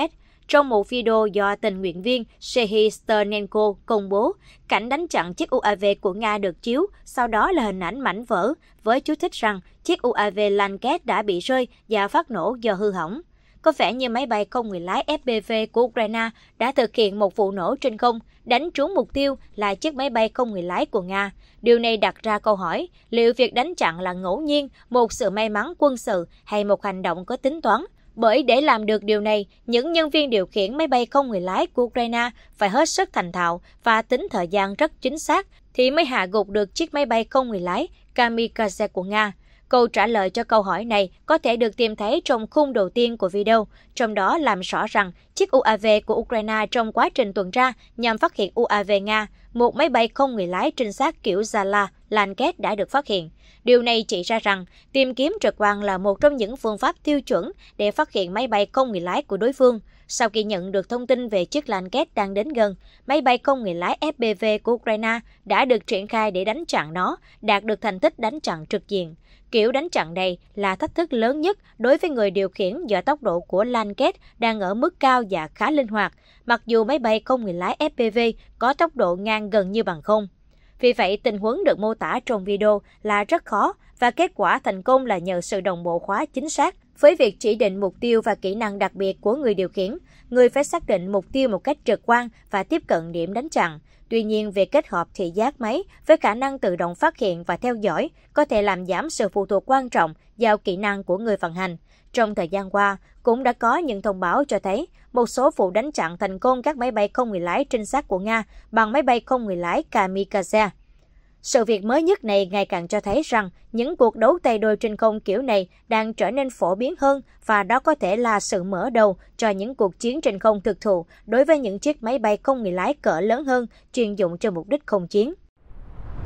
trong một video do tình nguyện viên Shehi Sternenko công bố, cảnh đánh chặn chiếc UAV của Nga được chiếu, sau đó là hình ảnh mảnh vỡ, với chú thích rằng chiếc UAV Lanket đã bị rơi và phát nổ do hư hỏng. Có vẻ như máy bay không người lái FPV của Ukraine đã thực hiện một vụ nổ trên không, đánh trúng mục tiêu là chiếc máy bay không người lái của Nga. Điều này đặt ra câu hỏi, liệu việc đánh chặn là ngẫu nhiên, một sự may mắn quân sự hay một hành động có tính toán? Bởi để làm được điều này, những nhân viên điều khiển máy bay không người lái của Ukraine phải hết sức thành thạo và tính thời gian rất chính xác thì mới hạ gục được chiếc máy bay không người lái kamikaze của Nga. Câu trả lời cho câu hỏi này có thể được tìm thấy trong khung đầu tiên của video, trong đó làm rõ rằng chiếc UAV của Ukraine trong quá trình tuần tra nhằm phát hiện UAV Nga, một máy bay không người lái trinh sát kiểu Zala, Lanket đã được phát hiện. Điều này chỉ ra rằng tìm kiếm trực quan là một trong những phương pháp tiêu chuẩn để phát hiện máy bay không người lái của đối phương. Sau khi nhận được thông tin về chiếc Lanket đang đến gần, máy bay không người lái FPV của Ukraine đã được triển khai để đánh chặn nó, đạt được thành tích đánh chặn trực diện. Kiểu đánh chặn này là thách thức lớn nhất đối với người điều khiển do tốc độ của Lanket đang ở mức cao và khá linh hoạt, mặc dù máy bay không người lái FPV có tốc độ ngang gần như bằng không. Vì vậy, tình huống được mô tả trong video là rất khó và kết quả thành công là nhờ sự đồng bộ hóa chính xác. Với việc chỉ định mục tiêu và kỹ năng đặc biệt của người điều khiển, người phải xác định mục tiêu một cách trực quan và tiếp cận điểm đánh chặn, Tuy nhiên, việc kết hợp thị giác máy với khả năng tự động phát hiện và theo dõi có thể làm giảm sự phụ thuộc quan trọng vào kỹ năng của người vận hành. Trong thời gian qua, cũng đã có những thông báo cho thấy một số vụ đánh chặn thành công các máy bay không người lái trinh sát của Nga bằng máy bay không người lái Kamikaze. Sự việc mới nhất này ngày càng cho thấy rằng những cuộc đấu tay đôi trên không kiểu này đang trở nên phổ biến hơn và đó có thể là sự mở đầu cho những cuộc chiến trên không thực thụ đối với những chiếc máy bay không người lái cỡ lớn hơn chuyên dụng cho mục đích không chiến.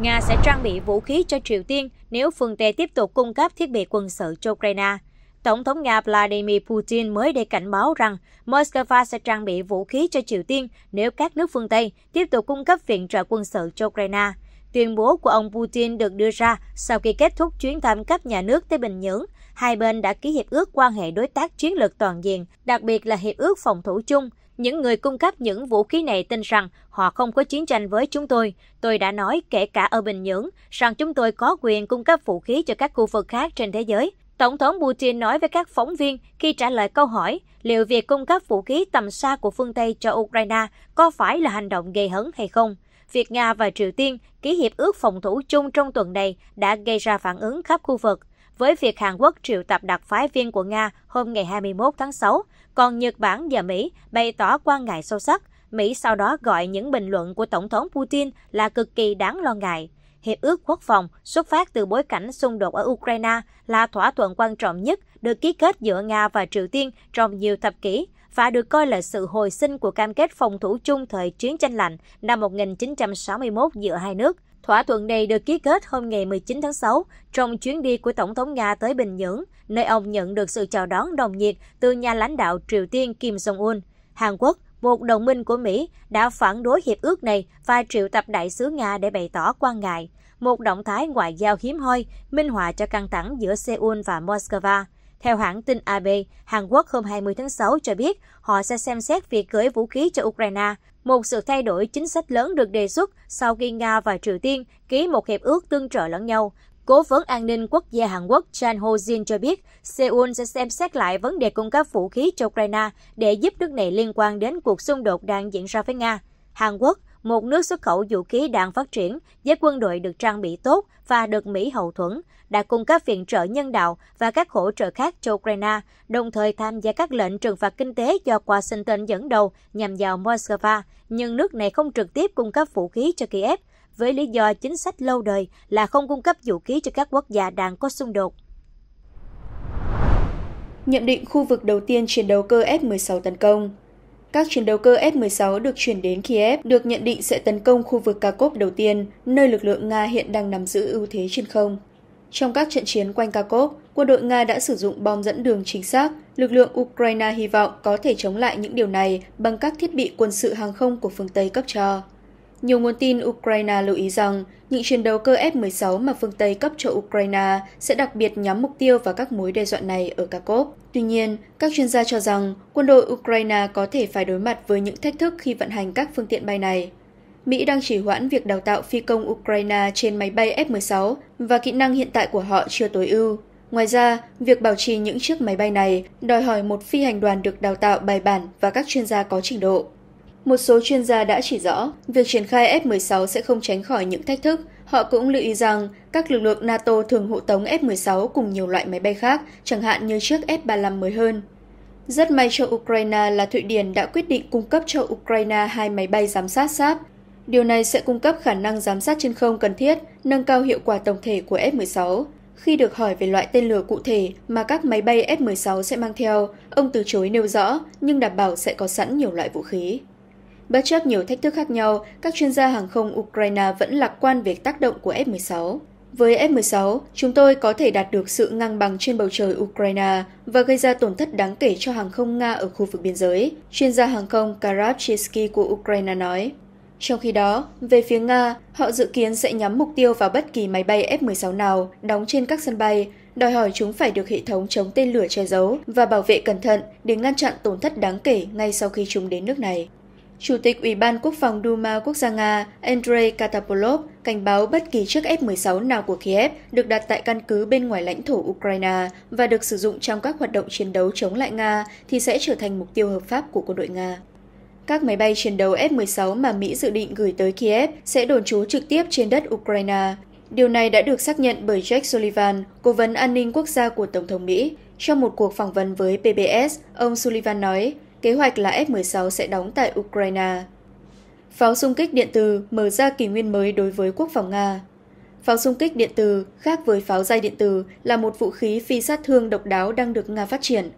Nga sẽ trang bị vũ khí cho Triều Tiên nếu phương Tây tiếp tục cung cấp thiết bị quân sự cho Ukraine. Tổng thống Nga Vladimir Putin mới đây cảnh báo rằng Moscow sẽ trang bị vũ khí cho Triều Tiên nếu các nước phương Tây tiếp tục cung cấp viện trợ quân sự cho Ukraine. Tuyên bố của ông Putin được đưa ra sau khi kết thúc chuyến thăm cấp nhà nước tới Bình Nhưỡng. Hai bên đã ký hiệp ước quan hệ đối tác chiến lược toàn diện, đặc biệt là hiệp ước phòng thủ chung. Những người cung cấp những vũ khí này tin rằng họ không có chiến tranh với chúng tôi. Tôi đã nói kể cả ở Bình Nhưỡng rằng chúng tôi có quyền cung cấp vũ khí cho các khu vực khác trên thế giới. Tổng thống Putin nói với các phóng viên khi trả lời câu hỏi liệu việc cung cấp vũ khí tầm xa của phương Tây cho Ukraine có phải là hành động gây hấn hay không việc Nga và Triều Tiên ký hiệp ước phòng thủ chung trong tuần này đã gây ra phản ứng khắp khu vực, với việc Hàn Quốc triệu tập đặc phái viên của Nga hôm ngày 21 tháng 6, còn Nhật Bản và Mỹ bày tỏ quan ngại sâu sắc. Mỹ sau đó gọi những bình luận của Tổng thống Putin là cực kỳ đáng lo ngại. Hiệp ước quốc phòng xuất phát từ bối cảnh xung đột ở Ukraine là thỏa thuận quan trọng nhất được ký kết giữa Nga và Triều Tiên trong nhiều thập kỷ, và được coi là sự hồi sinh của cam kết phòng thủ chung thời chiến tranh lạnh năm 1961 giữa hai nước. Thỏa thuận này được ký kết hôm ngày 19 tháng 6 trong chuyến đi của Tổng thống Nga tới Bình Nhưỡng, nơi ông nhận được sự chào đón nồng nhiệt từ nhà lãnh đạo Triều Tiên Kim Jong-un. Hàn Quốc, một đồng minh của Mỹ, đã phản đối hiệp ước này và triệu tập đại sứ Nga để bày tỏ quan ngại, một động thái ngoại giao hiếm hoi, minh họa cho căng thẳng giữa Seoul và Moscow. Theo hãng tin AB, Hàn Quốc hôm 20 tháng 6 cho biết họ sẽ xem xét việc gửi vũ khí cho Ukraine, một sự thay đổi chính sách lớn được đề xuất sau khi Nga và Triều Tiên ký một hiệp ước tương trợ lẫn nhau. Cố vấn an ninh quốc gia Hàn Quốc Chan Ho-jin cho biết Seoul sẽ xem xét lại vấn đề cung cấp vũ khí cho Ukraine để giúp nước này liên quan đến cuộc xung đột đang diễn ra với Nga. Hàn Quốc một nước xuất khẩu vũ khí đang phát triển với quân đội được trang bị tốt và được Mỹ hậu thuẫn, đã cung cấp viện trợ nhân đạo và các hỗ trợ khác cho Ukraine, đồng thời tham gia các lệnh trừng phạt kinh tế do Washington dẫn đầu nhằm vào Moscow, nhưng nước này không trực tiếp cung cấp vũ khí cho Kiev với lý do chính sách lâu đời là không cung cấp vũ khí cho các quốc gia đang có xung đột. Nhận định khu vực đầu tiên chiến đấu cơ F-16 tấn công các chiến đấu cơ F-16 được chuyển đến Kiev được nhận định sẽ tấn công khu vực Kharkov đầu tiên, nơi lực lượng Nga hiện đang nắm giữ ưu thế trên không. Trong các trận chiến quanh Kharkov, quân đội Nga đã sử dụng bom dẫn đường chính xác. Lực lượng Ukraine hy vọng có thể chống lại những điều này bằng các thiết bị quân sự hàng không của phương Tây cấp cho. Nhiều nguồn tin Ukraine lưu ý rằng những chiến đấu cơ F-16 mà phương Tây cấp cho Ukraine sẽ đặc biệt nhắm mục tiêu vào các mối đe dọa này ở Kharkov. Tuy nhiên, các chuyên gia cho rằng quân đội Ukraine có thể phải đối mặt với những thách thức khi vận hành các phương tiện bay này. Mỹ đang chỉ hoãn việc đào tạo phi công Ukraine trên máy bay F-16 và kỹ năng hiện tại của họ chưa tối ưu. Ngoài ra, việc bảo trì những chiếc máy bay này đòi hỏi một phi hành đoàn được đào tạo bài bản và các chuyên gia có trình độ. Một số chuyên gia đã chỉ rõ, việc triển khai F-16 sẽ không tránh khỏi những thách thức Họ cũng lưu ý rằng các lực lượng NATO thường hộ tống F-16 cùng nhiều loại máy bay khác, chẳng hạn như chiếc F-35 mới hơn. Rất may cho Ukraine là Thụy Điển đã quyết định cung cấp cho Ukraine hai máy bay giám sát sáp. Điều này sẽ cung cấp khả năng giám sát trên không cần thiết, nâng cao hiệu quả tổng thể của F-16. Khi được hỏi về loại tên lửa cụ thể mà các máy bay F-16 sẽ mang theo, ông từ chối nêu rõ, nhưng đảm bảo sẽ có sẵn nhiều loại vũ khí. Bất chấp nhiều thách thức khác nhau, các chuyên gia hàng không Ukraine vẫn lạc quan về tác động của F-16. Với F-16, chúng tôi có thể đạt được sự ngang bằng trên bầu trời Ukraine và gây ra tổn thất đáng kể cho hàng không Nga ở khu vực biên giới, chuyên gia hàng không Karabchevsky của Ukraine nói. Trong khi đó, về phía Nga, họ dự kiến sẽ nhắm mục tiêu vào bất kỳ máy bay F-16 nào đóng trên các sân bay, đòi hỏi chúng phải được hệ thống chống tên lửa che giấu và bảo vệ cẩn thận để ngăn chặn tổn thất đáng kể ngay sau khi chúng đến nước này. Chủ tịch Ủy ban Quốc phòng Duma Quốc gia Nga Andrei Katapolov cảnh báo bất kỳ chiếc F-16 nào của Kiev được đặt tại căn cứ bên ngoài lãnh thổ Ukraine và được sử dụng trong các hoạt động chiến đấu chống lại Nga thì sẽ trở thành mục tiêu hợp pháp của quân đội Nga. Các máy bay chiến đấu F-16 mà Mỹ dự định gửi tới Kiev sẽ đồn trú trực tiếp trên đất Ukraine. Điều này đã được xác nhận bởi Jack Sullivan, cố vấn an ninh quốc gia của Tổng thống Mỹ. Trong một cuộc phỏng vấn với PBS, ông Sullivan nói kế hoạch là F-16 sẽ đóng tại Ukraine. Pháo xung kích điện từ mở ra kỷ nguyên mới đối với quốc phòng Nga. Pháo xung kích điện từ, khác với pháo dây điện từ, là một vũ khí phi sát thương độc đáo đang được Nga phát triển.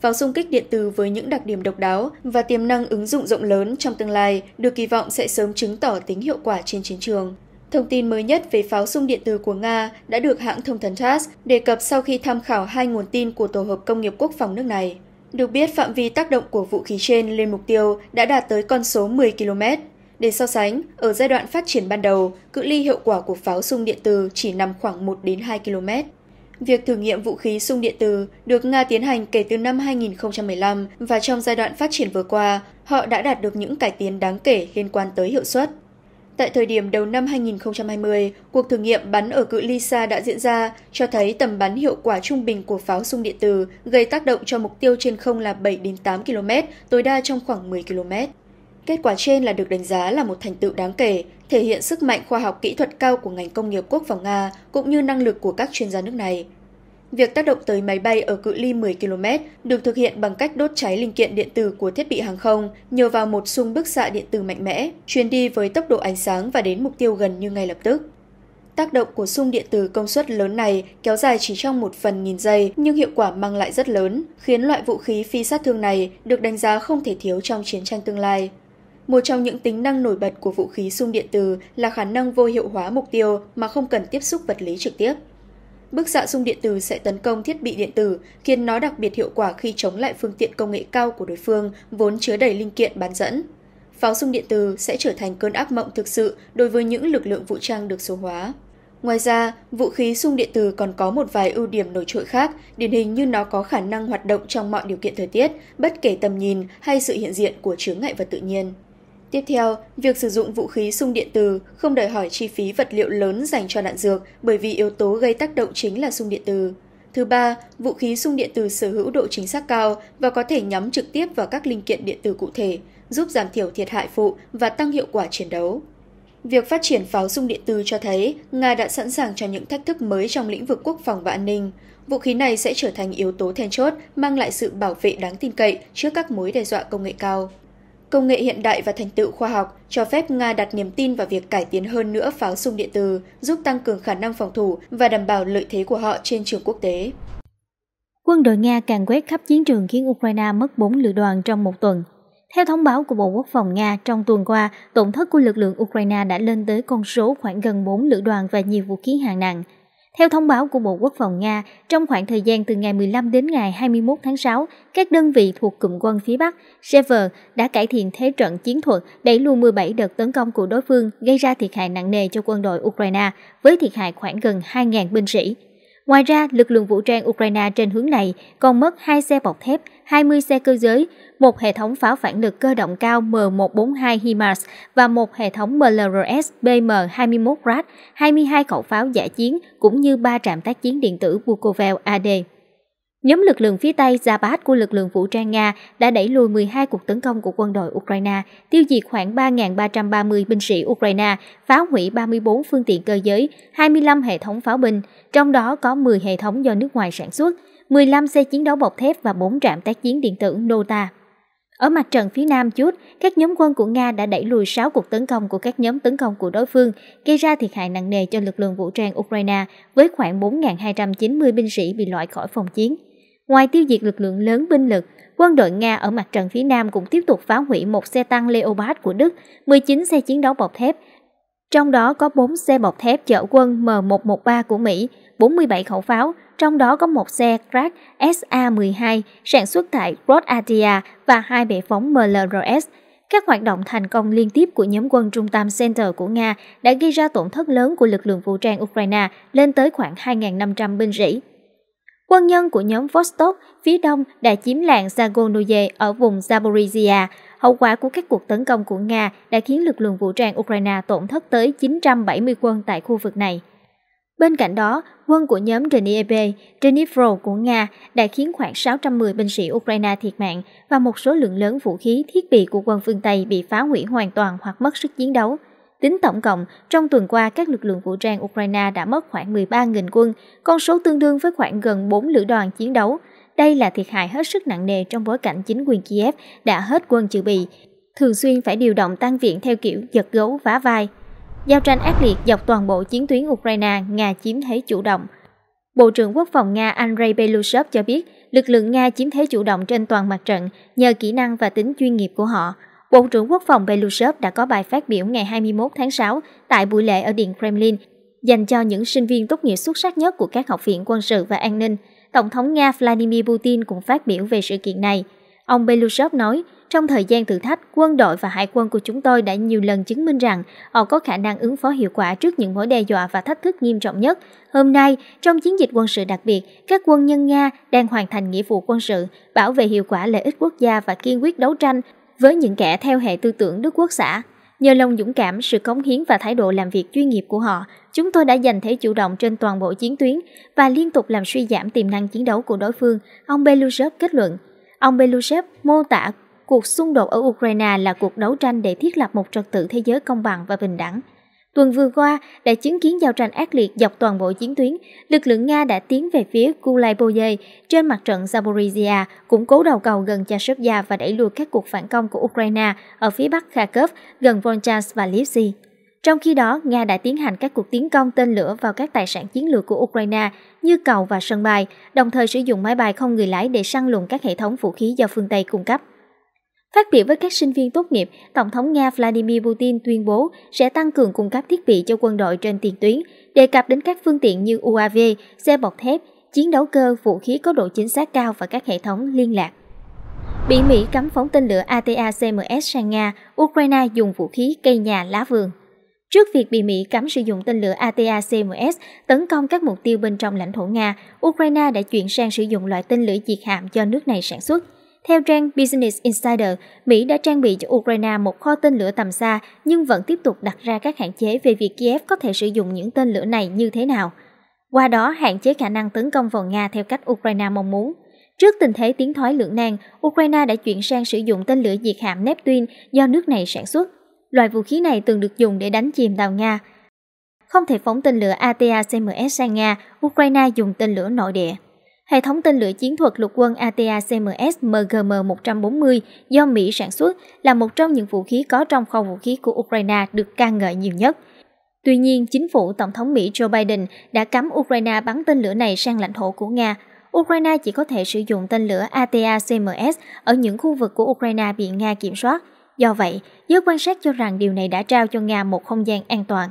Pháo xung kích điện từ với những đặc điểm độc đáo và tiềm năng ứng dụng rộng lớn trong tương lai được kỳ vọng sẽ sớm chứng tỏ tính hiệu quả trên chiến trường. Thông tin mới nhất về pháo xung điện từ của Nga đã được hãng thông tấn TASS đề cập sau khi tham khảo hai nguồn tin của Tổ hợp Công nghiệp Quốc phòng nước này. Được biết, phạm vi tác động của vũ khí trên lên mục tiêu đã đạt tới con số 10 km. Để so sánh, ở giai đoạn phát triển ban đầu, cự ly hiệu quả của pháo sung điện từ chỉ nằm khoảng 1 đến 2 km. Việc thử nghiệm vũ khí sung điện từ được Nga tiến hành kể từ năm 2015 và trong giai đoạn phát triển vừa qua, họ đã đạt được những cải tiến đáng kể liên quan tới hiệu suất. Tại thời điểm đầu năm 2020, cuộc thử nghiệm bắn ở cự ly xa đã diễn ra, cho thấy tầm bắn hiệu quả trung bình của pháo sung điện tử gây tác động cho mục tiêu trên không là 7 đến 8 km, tối đa trong khoảng 10 km. Kết quả trên là được đánh giá là một thành tựu đáng kể, thể hiện sức mạnh khoa học kỹ thuật cao của ngành công nghiệp quốc phòng Nga cũng như năng lực của các chuyên gia nước này. Việc tác động tới máy bay ở cự ly 10 km được thực hiện bằng cách đốt cháy linh kiện điện tử của thiết bị hàng không nhờ vào một xung bức xạ điện tử mạnh mẽ, truyền đi với tốc độ ánh sáng và đến mục tiêu gần như ngay lập tức. Tác động của xung điện tử công suất lớn này kéo dài chỉ trong một phần nghìn giây nhưng hiệu quả mang lại rất lớn, khiến loại vũ khí phi sát thương này được đánh giá không thể thiếu trong chiến tranh tương lai. Một trong những tính năng nổi bật của vũ khí xung điện tử là khả năng vô hiệu hóa mục tiêu mà không cần tiếp xúc vật lý trực tiếp. Bức xạ dạ dung điện tử sẽ tấn công thiết bị điện tử, khiến nó đặc biệt hiệu quả khi chống lại phương tiện công nghệ cao của đối phương vốn chứa đầy linh kiện bán dẫn. Pháo dung điện tử sẽ trở thành cơn ác mộng thực sự đối với những lực lượng vũ trang được số hóa. Ngoài ra, vũ khí xung điện tử còn có một vài ưu điểm nổi trội khác, điển hình như nó có khả năng hoạt động trong mọi điều kiện thời tiết, bất kể tầm nhìn hay sự hiện diện của chướng ngại vật tự nhiên. Tiếp theo, việc sử dụng vũ khí sung điện từ không đòi hỏi chi phí vật liệu lớn dành cho đạn dược bởi vì yếu tố gây tác động chính là sung điện từ. Thứ ba, vũ khí sung điện từ sở hữu độ chính xác cao và có thể nhắm trực tiếp vào các linh kiện điện tử cụ thể, giúp giảm thiểu thiệt hại phụ và tăng hiệu quả chiến đấu. Việc phát triển pháo sung điện từ cho thấy Nga đã sẵn sàng cho những thách thức mới trong lĩnh vực quốc phòng và an ninh. Vũ khí này sẽ trở thành yếu tố then chốt mang lại sự bảo vệ đáng tin cậy trước các mối đe dọa công nghệ cao. Công nghệ hiện đại và thành tựu khoa học cho phép Nga đặt niềm tin vào việc cải tiến hơn nữa pháo sung điện từ, giúp tăng cường khả năng phòng thủ và đảm bảo lợi thế của họ trên trường quốc tế. Quân đội Nga càng quét khắp chiến trường khiến Ukraine mất 4 lữ đoàn trong một tuần. Theo thông báo của Bộ Quốc phòng Nga, trong tuần qua, tổn thất của lực lượng Ukraine đã lên tới con số khoảng gần 4 lữ đoàn và nhiều vũ khí hạng nặng. Theo thông báo của Bộ Quốc phòng Nga, trong khoảng thời gian từ ngày 15 đến ngày 21 tháng 6, các đơn vị thuộc cụm quân phía Bắc, Sever, đã cải thiện thế trận chiến thuật, đẩy lùi 17 đợt tấn công của đối phương, gây ra thiệt hại nặng nề cho quân đội Ukraine, với thiệt hại khoảng gần 2.000 binh sĩ. Ngoài ra, lực lượng vũ trang Ukraine trên hướng này còn mất hai xe bọc thép, 20 xe cơ giới, một hệ thống pháo phản lực cơ động cao M142 HIMARS và một hệ thống MLRS BM21 RAD, 22 khẩu pháo giả chiến cũng như 3 trạm tác chiến điện tử Bukovel AD. Nhóm lực lượng phía Tây Zabat của lực lượng vũ trang Nga đã đẩy lùi 12 cuộc tấn công của quân đội Ukraine, tiêu diệt khoảng 3.330 binh sĩ Ukraine, phá hủy 34 phương tiện cơ giới, 25 hệ thống pháo binh, trong đó có 10 hệ thống do nước ngoài sản xuất, 15 xe chiến đấu bọc thép và 4 trạm tác chiến điện tử NOTA. Ở mặt trận phía Nam chút, các nhóm quân của Nga đã đẩy lùi 6 cuộc tấn công của các nhóm tấn công của đối phương, gây ra thiệt hại nặng nề cho lực lượng vũ trang Ukraine với khoảng 4.290 binh sĩ bị loại khỏi phòng chiến. Ngoài tiêu diệt lực lượng lớn binh lực, quân đội Nga ở mặt trận phía Nam cũng tiếp tục phá hủy một xe tăng Leopard của Đức, 19 xe chiến đấu bọc thép, trong đó có 4 xe bọc thép chở quân M113 của Mỹ, 47 khẩu pháo, trong đó có một xe Krag SA-12 sản xuất tại Croatia và hai bệ phóng MLRS. Các hoạt động thành công liên tiếp của nhóm quân trung tâm Center của Nga đã gây ra tổn thất lớn của lực lượng vũ trang Ukraine lên tới khoảng 2.500 binh sĩ. Quân nhân của nhóm Vostok phía đông đã chiếm làng Zagonoye ở vùng Zaporizhia. Hậu quả của các cuộc tấn công của Nga đã khiến lực lượng vũ trang Ukraine tổn thất tới 970 quân tại khu vực này. Bên cạnh đó, quân của nhóm Dnieper, Dnipro của Nga đã khiến khoảng 610 binh sĩ Ukraine thiệt mạng và một số lượng lớn vũ khí, thiết bị của quân phương Tây bị phá hủy hoàn toàn hoặc mất sức chiến đấu. Tính tổng cộng, trong tuần qua các lực lượng vũ trang Ukraine đã mất khoảng 13.000 quân, con số tương đương với khoảng gần 4 lữ đoàn chiến đấu. Đây là thiệt hại hết sức nặng nề trong bối cảnh chính quyền Kiev đã hết quân dự bị, thường xuyên phải điều động tăng viện theo kiểu giật gấu vá vai. Giao tranh ác liệt dọc toàn bộ chiến tuyến Ukraine, Nga chiếm thế chủ động. Bộ trưởng Quốc phòng Nga Andrei Belousov cho biết, lực lượng Nga chiếm thế chủ động trên toàn mặt trận nhờ kỹ năng và tính chuyên nghiệp của họ. Bộ trưởng Quốc phòng Belousov đã có bài phát biểu ngày 21 tháng 6 tại buổi lễ ở Điện Kremlin dành cho những sinh viên tốt nghiệp xuất sắc nhất của các học viện quân sự và an ninh. Tổng thống Nga Vladimir Putin cũng phát biểu về sự kiện này. Ông Belousov nói, trong thời gian thử thách, quân đội và hải quân của chúng tôi đã nhiều lần chứng minh rằng họ có khả năng ứng phó hiệu quả trước những mối đe dọa và thách thức nghiêm trọng nhất. Hôm nay, trong chiến dịch quân sự đặc biệt, các quân nhân Nga đang hoàn thành nghĩa vụ quân sự, bảo vệ hiệu quả lợi ích quốc gia và kiên quyết đấu tranh với những kẻ theo hệ tư tưởng Đức Quốc xã. Nhờ lòng dũng cảm, sự cống hiến và thái độ làm việc chuyên nghiệp của họ, chúng tôi đã giành thế chủ động trên toàn bộ chiến tuyến và liên tục làm suy giảm tiềm năng chiến đấu của đối phương, ông belousov kết luận. Ông belousov mô tả cuộc xung đột ở Ukraine là cuộc đấu tranh để thiết lập một trật tự thế giới công bằng và bình đẳng. Tuần vừa qua đã chứng kiến giao tranh ác liệt dọc toàn bộ chiến tuyến, lực lượng Nga đã tiến về phía Kulaiboye trên mặt trận Zaporizhia, củng cố đầu cầu gần Chashovya và đẩy lùi các cuộc phản công của Ukraine ở phía bắc Kharkov gần Volchansk và Lipsy. Trong khi đó, Nga đã tiến hành các cuộc tiến công tên lửa vào các tài sản chiến lược của Ukraine như cầu và sân bay, đồng thời sử dụng máy bay không người lái để săn lùng các hệ thống vũ khí do phương Tây cung cấp. Phát biểu với các sinh viên tốt nghiệp, Tổng thống Nga Vladimir Putin tuyên bố sẽ tăng cường cung cấp thiết bị cho quân đội trên tiền tuyến, đề cập đến các phương tiện như UAV, xe bọc thép, chiến đấu cơ, vũ khí có độ chính xác cao và các hệ thống liên lạc. Bị Mỹ cấm phóng tên lửa ATACMS sang Nga, Ukraine dùng vũ khí cây nhà lá vườn. Trước việc bị Mỹ cấm sử dụng tên lửa ATACMS tấn công các mục tiêu bên trong lãnh thổ Nga, Ukraine đã chuyển sang sử dụng loại tên lửa diệt hạm do nước này sản xuất. Theo trang Business Insider, Mỹ đã trang bị cho Ukraine một kho tên lửa tầm xa nhưng vẫn tiếp tục đặt ra các hạn chế về việc Kiev có thể sử dụng những tên lửa này như thế nào. Qua đó hạn chế khả năng tấn công vào Nga theo cách Ukraine mong muốn. Trước tình thế tiến thoái lưỡng nan, Ukraine đã chuyển sang sử dụng tên lửa diệt hạm Neptune do nước này sản xuất. Loại vũ khí này từng được dùng để đánh chìm tàu Nga. Không thể phóng tên lửa ATACMS sang Nga, Ukraine dùng tên lửa nội địa. Hệ thống tên lửa chiến thuật lục quân ATACMS MGM-140 do Mỹ sản xuất là một trong những vũ khí có trong kho vũ khí của Ukraine được ca ngợi nhiều nhất. Tuy nhiên, chính phủ Tổng thống Mỹ Joe Biden đã cấm Ukraine bắn tên lửa này sang lãnh thổ của Nga. Ukraine chỉ có thể sử dụng tên lửa ATACMS ở những khu vực của Ukraine bị Nga kiểm soát. Do vậy, giới quan sát cho rằng điều này đã trao cho Nga một không gian an toàn.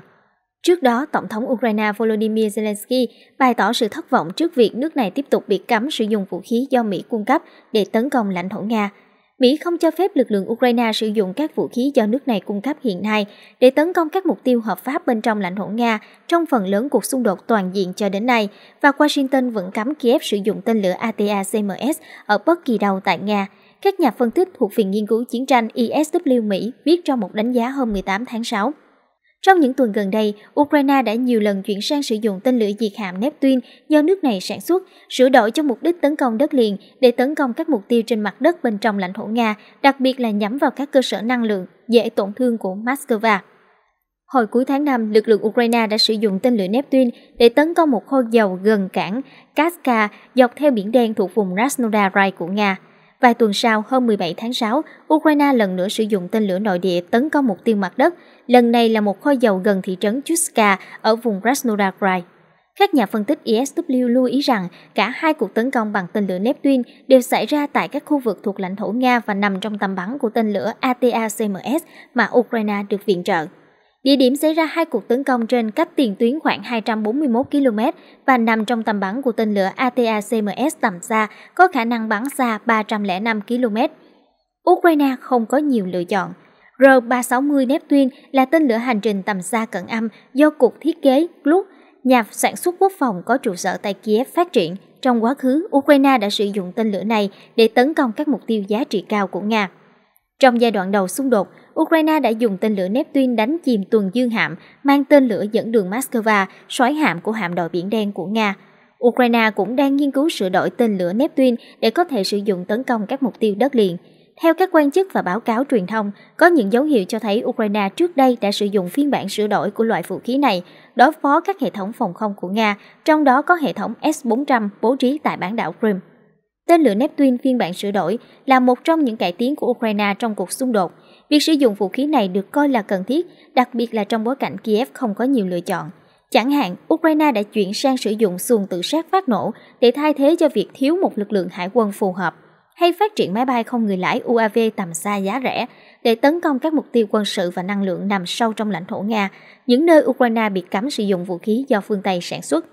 Trước đó, Tổng thống Ukraine Volodymyr Zelensky bày tỏ sự thất vọng trước việc nước này tiếp tục bị cấm sử dụng vũ khí do Mỹ cung cấp để tấn công lãnh thổ Nga. Mỹ không cho phép lực lượng Ukraine sử dụng các vũ khí do nước này cung cấp hiện nay để tấn công các mục tiêu hợp pháp bên trong lãnh thổ Nga trong phần lớn cuộc xung đột toàn diện cho đến nay, và Washington vẫn cấm Kiev sử dụng tên lửa ATACMS ở bất kỳ đâu tại Nga. Các nhà phân tích thuộc Viện Nghiên cứu Chiến tranh ISW Mỹ viết trong một đánh giá hôm 18 tháng 6. Trong những tuần gần đây, Ukraine đã nhiều lần chuyển sang sử dụng tên lửa diệt hạm Neptune do nước này sản xuất, sửa đổi cho mục đích tấn công đất liền để tấn công các mục tiêu trên mặt đất bên trong lãnh thổ Nga, đặc biệt là nhắm vào các cơ sở năng lượng dễ tổn thương của Moscow. Hồi cuối tháng 5, lực lượng Ukraine đã sử dụng tên lửa Neptune để tấn công một kho dầu gần cảng Kaska dọc theo biển đen thuộc vùng Krasnodar Rai của Nga. Vài tuần sau, hôm 17 tháng 6, Ukraine lần nữa sử dụng tên lửa nội địa tấn công mục tiêu mặt đất, lần này là một kho dầu gần thị trấn Chuska ở vùng Krasnodar Krai. Các nhà phân tích ISW e lưu ý rằng cả hai cuộc tấn công bằng tên lửa Neptune đều xảy ra tại các khu vực thuộc lãnh thổ Nga và nằm trong tầm bắn của tên lửa ATACMS mà Ukraine được viện trợ. Địa điểm xảy ra hai cuộc tấn công trên cách tiền tuyến khoảng 241 km và nằm trong tầm bắn của tên lửa ATACMS tầm xa, có khả năng bắn xa 305 km. Ukraine không có nhiều lựa chọn. R-360 Neptune là tên lửa hành trình tầm xa cận âm do Cục Thiết kế Gluck, nhà sản xuất quốc phòng có trụ sở tại Kiev phát triển. Trong quá khứ, Ukraine đã sử dụng tên lửa này để tấn công các mục tiêu giá trị cao của Nga. Trong giai đoạn đầu xung đột, Ukraine đã dùng tên lửa Neptune đánh chìm tuần dương hạm mang tên lửa dẫn đường Moscow, sói hạm của hạm đội Biển Đen của Nga. Ukraine cũng đang nghiên cứu sửa đổi tên lửa Neptune để có thể sử dụng tấn công các mục tiêu đất liền. Theo các quan chức và báo cáo truyền thông, có những dấu hiệu cho thấy Ukraine trước đây đã sử dụng phiên bản sửa đổi của loại vũ khí này đối phó các hệ thống phòng không của Nga, trong đó có hệ thống S-400 bố trí tại bán đảo Crimea. Tên lửa Neptune phiên bản sửa đổi là một trong những cải tiến của Ukraine trong cuộc xung đột. Việc sử dụng vũ khí này được coi là cần thiết, đặc biệt là trong bối cảnh Kiev không có nhiều lựa chọn. Chẳng hạn, Ukraine đã chuyển sang sử dụng xuồng tự sát phát nổ để thay thế cho việc thiếu một lực lượng hải quân phù hợp, hay phát triển máy bay không người lái UAV tầm xa giá rẻ để tấn công các mục tiêu quân sự và năng lượng nằm sâu trong lãnh thổ Nga, những nơi Ukraine bị cấm sử dụng vũ khí do phương Tây sản xuất.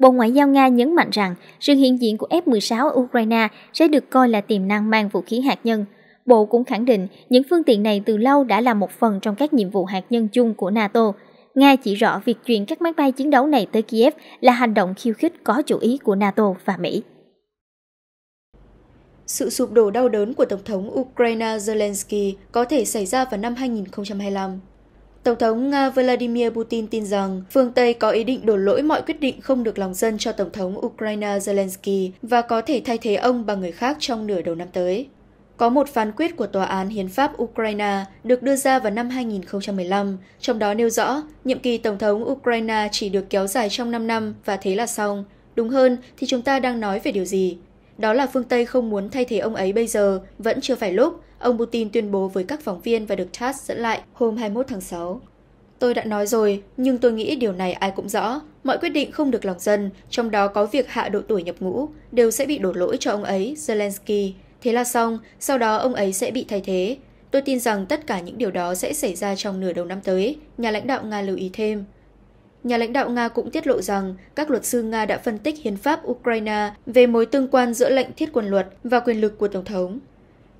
Bộ Ngoại giao Nga nhấn mạnh rằng sự hiện diện của F-16 ở Ukraine sẽ được coi là tiềm năng mang vũ khí hạt nhân. Bộ cũng khẳng định những phương tiện này từ lâu đã là một phần trong các nhiệm vụ hạt nhân chung của NATO. Nga chỉ rõ việc chuyển các máy bay chiến đấu này tới Kiev là hành động khiêu khích có chủ ý của NATO và Mỹ. Sự sụp đổ đau đớn của Tổng thống Ukraine Zelensky có thể xảy ra vào năm 2025. Tổng thống Nga Vladimir Putin tin rằng phương Tây có ý định đổ lỗi mọi quyết định không được lòng dân cho Tổng thống Ukraine Zelensky và có thể thay thế ông bằng người khác trong nửa đầu năm tới. Có một phán quyết của Tòa án Hiến pháp Ukraine được đưa ra vào năm 2015, trong đó nêu rõ nhiệm kỳ Tổng thống Ukraine chỉ được kéo dài trong 5 năm và thế là xong. Đúng hơn thì chúng ta đang nói về điều gì? Đó là phương Tây không muốn thay thế ông ấy bây giờ, vẫn chưa phải lúc, Ông Putin tuyên bố với các phóng viên và được TASS dẫn lại hôm 21 tháng 6. Tôi đã nói rồi, nhưng tôi nghĩ điều này ai cũng rõ. Mọi quyết định không được lòng dân, trong đó có việc hạ độ tuổi nhập ngũ, đều sẽ bị đổ lỗi cho ông ấy, Zelensky. Thế là xong, sau đó ông ấy sẽ bị thay thế. Tôi tin rằng tất cả những điều đó sẽ xảy ra trong nửa đầu năm tới, nhà lãnh đạo Nga lưu ý thêm. Nhà lãnh đạo Nga cũng tiết lộ rằng các luật sư Nga đã phân tích hiến pháp Ukraine về mối tương quan giữa lệnh thiết quân luật và quyền lực của Tổng thống.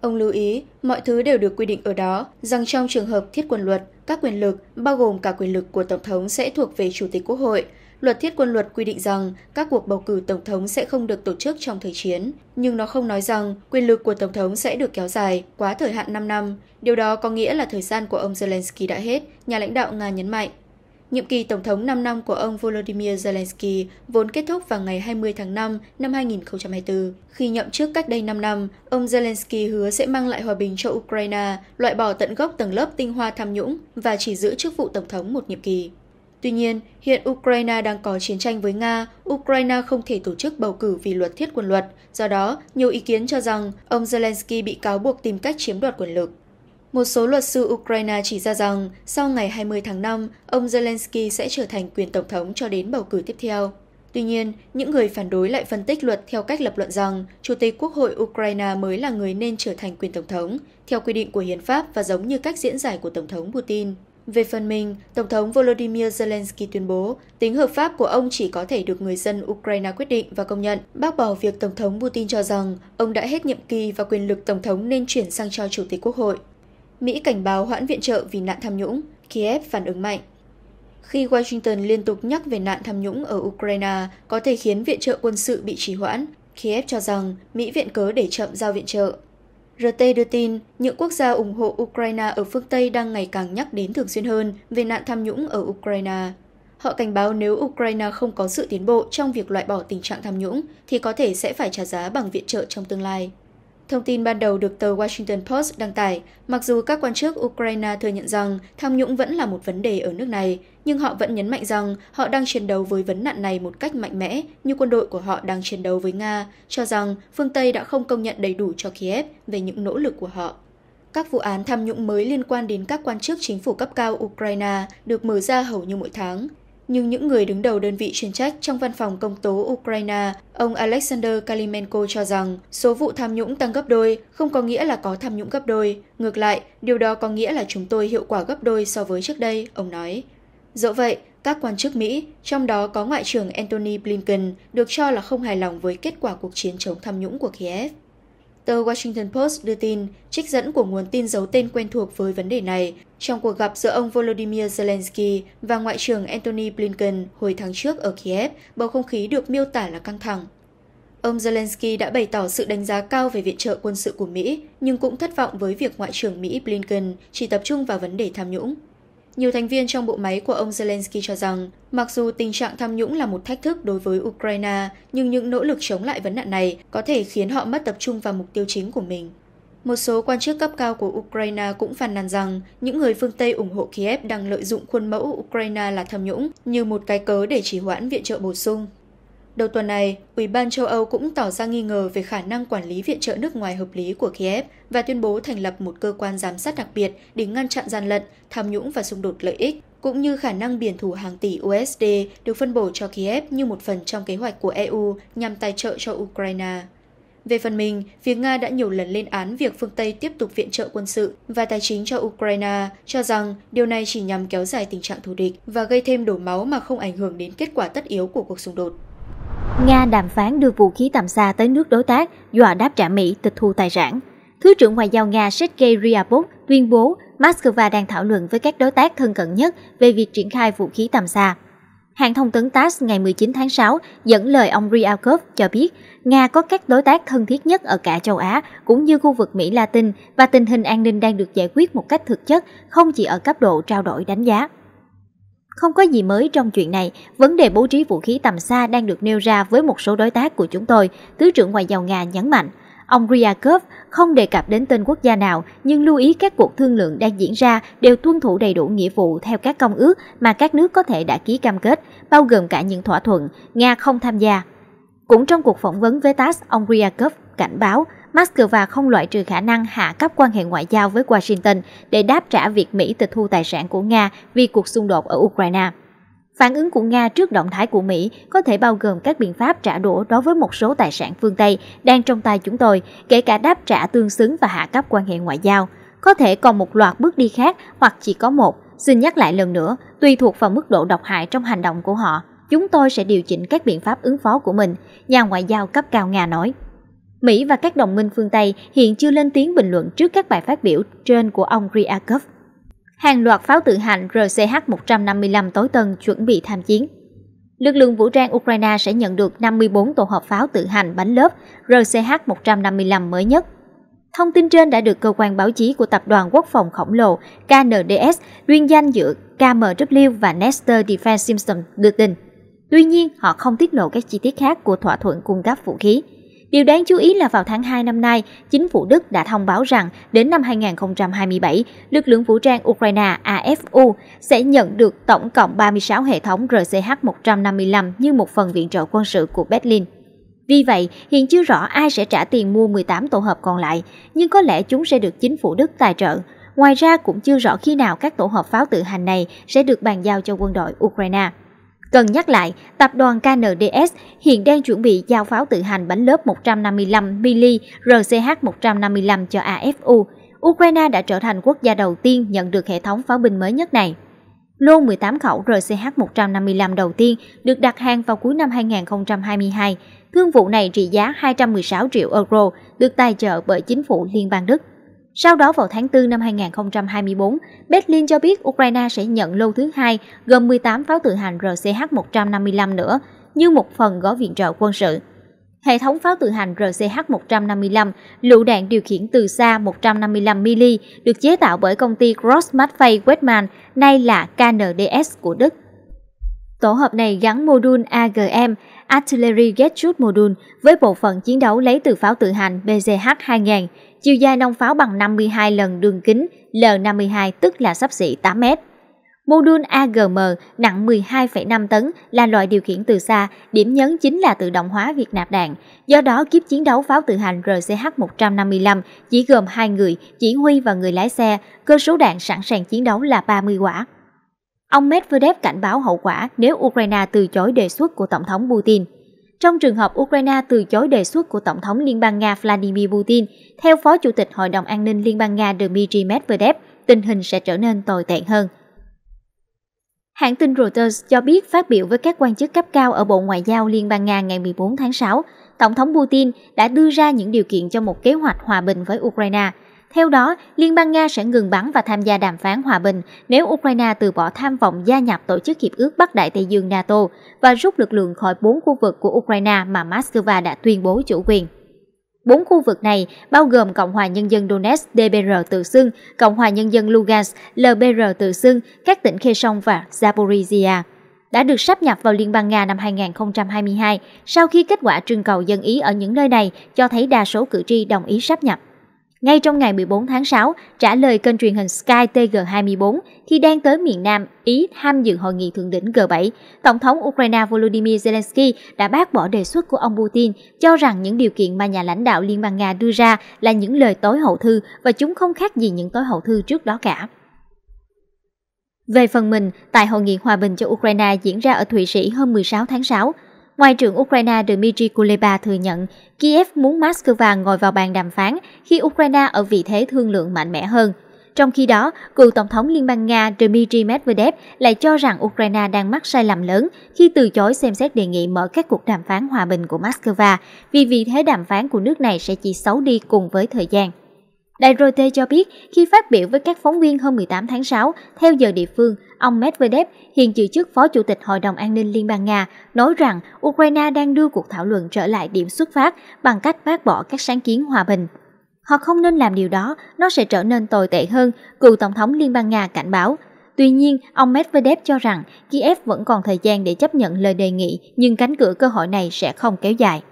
Ông lưu ý, mọi thứ đều được quy định ở đó, rằng trong trường hợp thiết quân luật, các quyền lực, bao gồm cả quyền lực của Tổng thống sẽ thuộc về Chủ tịch Quốc hội. Luật thiết quân luật quy định rằng các cuộc bầu cử Tổng thống sẽ không được tổ chức trong thời chiến, nhưng nó không nói rằng quyền lực của Tổng thống sẽ được kéo dài quá thời hạn 5 năm. Điều đó có nghĩa là thời gian của ông Zelensky đã hết, nhà lãnh đạo Nga nhấn mạnh. Nhiệm kỳ Tổng thống 5 năm của ông Volodymyr Zelensky vốn kết thúc vào ngày 20 tháng 5 năm 2024. Khi nhậm chức cách đây 5 năm, ông Zelensky hứa sẽ mang lại hòa bình cho Ukraine, loại bỏ tận gốc tầng lớp tinh hoa tham nhũng và chỉ giữ chức vụ Tổng thống một nhiệm kỳ. Tuy nhiên, hiện Ukraine đang có chiến tranh với Nga, Ukraine không thể tổ chức bầu cử vì luật thiết quân luật, do đó nhiều ý kiến cho rằng ông Zelensky bị cáo buộc tìm cách chiếm đoạt quyền lực. Một số luật sư Ukraine chỉ ra rằng sau ngày 20 tháng 5, ông Zelensky sẽ trở thành quyền tổng thống cho đến bầu cử tiếp theo. Tuy nhiên, những người phản đối lại phân tích luật theo cách lập luận rằng Chủ tịch Quốc hội Ukraine mới là người nên trở thành quyền tổng thống, theo quy định của hiến pháp và giống như cách diễn giải của Tổng thống Putin. Về phần mình, Tổng thống Volodymyr Zelensky tuyên bố tính hợp pháp của ông chỉ có thể được người dân Ukraine quyết định và công nhận, bác bỏ việc Tổng thống Putin cho rằng ông đã hết nhiệm kỳ và quyền lực Tổng thống nên chuyển sang cho Chủ tịch Quốc hội. Mỹ cảnh báo hoãn viện trợ vì nạn tham nhũng, Kiev phản ứng mạnh. Khi Washington liên tục nhắc về nạn tham nhũng ở Ukraine có thể khiến viện trợ quân sự bị trì hoãn, Kiev cho rằng Mỹ viện cớ để chậm giao viện trợ. RT đưa tin, những quốc gia ủng hộ Ukraine ở phương Tây đang ngày càng nhắc đến thường xuyên hơn về nạn tham nhũng ở Ukraine. Họ cảnh báo nếu Ukraine không có sự tiến bộ trong việc loại bỏ tình trạng tham nhũng thì có thể sẽ phải trả giá bằng viện trợ trong tương lai. Thông tin ban đầu được tờ Washington Post đăng tải, mặc dù các quan chức Ukraine thừa nhận rằng tham nhũng vẫn là một vấn đề ở nước này, nhưng họ vẫn nhấn mạnh rằng họ đang chiến đấu với vấn nạn này một cách mạnh mẽ như quân đội của họ đang chiến đấu với Nga, cho rằng phương Tây đã không công nhận đầy đủ cho Kiev về những nỗ lực của họ. Các vụ án tham nhũng mới liên quan đến các quan chức chính phủ cấp cao Ukraine được mở ra hầu như mỗi tháng, nhưng những người đứng đầu đơn vị chuyên trách trong văn phòng công tố Ukraine, ông Alexander Kalimenko cho rằng số vụ tham nhũng tăng gấp đôi không có nghĩa là có tham nhũng gấp đôi. Ngược lại, điều đó có nghĩa là chúng tôi hiệu quả gấp đôi so với trước đây, ông nói. Dẫu vậy, các quan chức Mỹ, trong đó có Ngoại trưởng Antony Blinken, được cho là không hài lòng với kết quả cuộc chiến chống tham nhũng của Kiev. Tờ Washington Post đưa tin, trích dẫn của nguồn tin giấu tên quen thuộc với vấn đề này, trong cuộc gặp giữa ông Volodymyr Zelensky và Ngoại trưởng Antony Blinken hồi tháng trước ở Kiev, bầu không khí được miêu tả là căng thẳng. Ông Zelensky đã bày tỏ sự đánh giá cao về viện trợ quân sự của Mỹ, nhưng cũng thất vọng với việc Ngoại trưởng Mỹ Blinken chỉ tập trung vào vấn đề tham nhũng. Nhiều thành viên trong bộ máy của ông Zelensky cho rằng, mặc dù tình trạng tham nhũng là một thách thức đối với Ukraine, nhưng những nỗ lực chống lại vấn nạn này có thể khiến họ mất tập trung vào mục tiêu chính của mình. Một số quan chức cấp cao của Ukraine cũng phàn nàn rằng những người phương Tây ủng hộ Kiev đang lợi dụng khuôn mẫu Ukraine là tham nhũng như một cái cớ để trì hoãn viện trợ bổ sung. Đầu tuần này, Ủy ban châu Âu cũng tỏ ra nghi ngờ về khả năng quản lý viện trợ nước ngoài hợp lý của Kiev và tuyên bố thành lập một cơ quan giám sát đặc biệt để ngăn chặn gian lận, tham nhũng và xung đột lợi ích, cũng như khả năng biển thủ hàng tỷ USD được phân bổ cho Kiev như một phần trong kế hoạch của EU nhằm tài trợ cho Ukraine. Về phần mình, phía Nga đã nhiều lần lên án việc phương Tây tiếp tục viện trợ quân sự và tài chính cho Ukraine, cho rằng điều này chỉ nhằm kéo dài tình trạng thù địch và gây thêm đổ máu mà không ảnh hưởng đến kết quả tất yếu của cuộc xung đột. Nga đàm phán đưa vũ khí tầm xa tới nước đối tác, dọa đáp trả Mỹ tịch thu tài sản. Thứ trưởng Ngoại giao Nga Sergei Ryabov tuyên bố Moscow đang thảo luận với các đối tác thân cận nhất về việc triển khai vũ khí tầm xa. Hãng thông tấn TASS ngày 19 tháng 6 dẫn lời ông Ryabkov cho biết Nga có các đối tác thân thiết nhất ở cả châu Á cũng như khu vực Mỹ Latin và tình hình an ninh đang được giải quyết một cách thực chất, không chỉ ở cấp độ trao đổi đánh giá. Không có gì mới trong chuyện này, vấn đề bố trí vũ khí tầm xa đang được nêu ra với một số đối tác của chúng tôi, Thứ trưởng Ngoại giao Nga nhấn mạnh. Ông Ryakov không đề cập đến tên quốc gia nào, nhưng lưu ý các cuộc thương lượng đang diễn ra đều tuân thủ đầy đủ nghĩa vụ theo các công ước mà các nước có thể đã ký cam kết, bao gồm cả những thỏa thuận Nga không tham gia cũng trong cuộc phỏng vấn với TASS, ông Ryakov cảnh báo Moscow không loại trừ khả năng hạ cấp quan hệ ngoại giao với Washington để đáp trả việc Mỹ tịch thu tài sản của Nga vì cuộc xung đột ở Ukraine. Phản ứng của Nga trước động thái của Mỹ có thể bao gồm các biện pháp trả đũa đối với một số tài sản phương Tây đang trong tay chúng tôi, kể cả đáp trả tương xứng và hạ cấp quan hệ ngoại giao. Có thể còn một loạt bước đi khác hoặc chỉ có một, xin nhắc lại lần nữa, tùy thuộc vào mức độ độc hại trong hành động của họ. Chúng tôi sẽ điều chỉnh các biện pháp ứng phó của mình, nhà ngoại giao cấp cao Nga nói. Mỹ và các đồng minh phương Tây hiện chưa lên tiếng bình luận trước các bài phát biểu trên của ông Ryakov. Hàng loạt pháo tự hành RCH-155 tối tân chuẩn bị tham chiến. Lực lượng vũ trang Ukraine sẽ nhận được 54 tổ hợp pháo tự hành bánh lớp RCH-155 mới nhất. Thông tin trên đã được cơ quan báo chí của Tập đoàn Quốc phòng khổng lồ KNDS liên danh giữa KMW và Nestor Defense Systems đưa tin. Tuy nhiên, họ không tiết lộ các chi tiết khác của thỏa thuận cung cấp vũ khí. Điều đáng chú ý là vào tháng 2 năm nay, chính phủ Đức đã thông báo rằng đến năm 2027, lực lượng vũ trang Ukraine AFU sẽ nhận được tổng cộng 36 hệ thống RCH-155 như một phần viện trợ quân sự của Berlin. Vì vậy, hiện chưa rõ ai sẽ trả tiền mua 18 tổ hợp còn lại, nhưng có lẽ chúng sẽ được chính phủ Đức tài trợ. Ngoài ra cũng chưa rõ khi nào các tổ hợp pháo tự hành này sẽ được bàn giao cho quân đội Ukraine. Cần nhắc lại, tập đoàn KNDS hiện đang chuẩn bị giao pháo tự hành bánh lớp 155 mm RCH-155 cho AFU. Ukraine đã trở thành quốc gia đầu tiên nhận được hệ thống pháo binh mới nhất này. Lô 18 khẩu RCH-155 đầu tiên được đặt hàng vào cuối năm 2022. Thương vụ này trị giá 216 triệu euro, được tài trợ bởi chính phủ Liên bang Đức. Sau đó vào tháng 4 năm 2024, Berlin cho biết Ukraine sẽ nhận lô thứ hai gồm 18 pháo tự hành RCH-155 nữa như một phần gói viện trợ quân sự. Hệ thống pháo tự hành RCH-155, lựu đạn điều khiển từ xa 155mm được chế tạo bởi công ty Grossmattfei Westman, nay là KNDS của Đức. Tổ hợp này gắn module AGM, Artillery Gateshoot Module, với bộ phận chiến đấu lấy từ pháo tự hành BZH-2000, chiều dài nòng pháo bằng 52 lần đường kính L52 tức là sắp xỉ 8 mét. Mô đun AGM nặng 12,5 tấn là loại điều khiển từ xa, điểm nhấn chính là tự động hóa việc nạp đạn. Do đó, kiếp chiến đấu pháo tự hành RCH-155 chỉ gồm hai người, chỉ huy và người lái xe, cơ số đạn sẵn sàng chiến đấu là 30 quả. Ông Medvedev cảnh báo hậu quả nếu Ukraine từ chối đề xuất của Tổng thống Putin trong trường hợp Ukraine từ chối đề xuất của Tổng thống Liên bang Nga Vladimir Putin, theo Phó Chủ tịch Hội đồng An ninh Liên bang Nga Dmitry Medvedev, tình hình sẽ trở nên tồi tệ hơn. Hãng tin Reuters cho biết phát biểu với các quan chức cấp cao ở Bộ Ngoại giao Liên bang Nga ngày 14 tháng 6, Tổng thống Putin đã đưa ra những điều kiện cho một kế hoạch hòa bình với Ukraine – theo đó, Liên bang Nga sẽ ngừng bắn và tham gia đàm phán hòa bình nếu Ukraine từ bỏ tham vọng gia nhập Tổ chức Hiệp ước Bắc Đại Tây Dương NATO và rút lực lượng khỏi bốn khu vực của Ukraine mà Moscow đã tuyên bố chủ quyền. Bốn khu vực này bao gồm Cộng hòa Nhân dân Donetsk DBR tự xưng, Cộng hòa Nhân dân Lugansk LBR tự xưng, các tỉnh Kherson và Zaporizhia đã được sáp nhập vào Liên bang Nga năm 2022 sau khi kết quả trưng cầu dân ý ở những nơi này cho thấy đa số cử tri đồng ý sáp nhập ngay trong ngày 14 tháng 6 trả lời kênh truyền hình Sky TG24 khi đang tới miền Nam Ý tham dự hội nghị thượng đỉnh G7. Tổng thống Ukraine Volodymyr Zelensky đã bác bỏ đề xuất của ông Putin cho rằng những điều kiện mà nhà lãnh đạo Liên bang Nga đưa ra là những lời tối hậu thư và chúng không khác gì những tối hậu thư trước đó cả. Về phần mình, tại hội nghị hòa bình cho Ukraine diễn ra ở Thụy Sĩ hôm 16 tháng 6, Ngoại trưởng Ukraine Dmitry Kuleba thừa nhận Kiev muốn Moscow ngồi vào bàn đàm phán khi Ukraine ở vị thế thương lượng mạnh mẽ hơn. Trong khi đó, cựu Tổng thống Liên bang Nga Dmitry Medvedev lại cho rằng Ukraine đang mắc sai lầm lớn khi từ chối xem xét đề nghị mở các cuộc đàm phán hòa bình của Moscow vì vị thế đàm phán của nước này sẽ chỉ xấu đi cùng với thời gian. Đài Reuters cho biết, khi phát biểu với các phóng viên hôm 18 tháng 6, theo giờ địa phương, ông Medvedev, hiện giữ chức Phó Chủ tịch Hội đồng An ninh Liên bang Nga, nói rằng Ukraine đang đưa cuộc thảo luận trở lại điểm xuất phát bằng cách bác bỏ các sáng kiến hòa bình. Họ không nên làm điều đó, nó sẽ trở nên tồi tệ hơn, cựu Tổng thống Liên bang Nga cảnh báo. Tuy nhiên, ông Medvedev cho rằng Kiev vẫn còn thời gian để chấp nhận lời đề nghị, nhưng cánh cửa cơ hội này sẽ không kéo dài.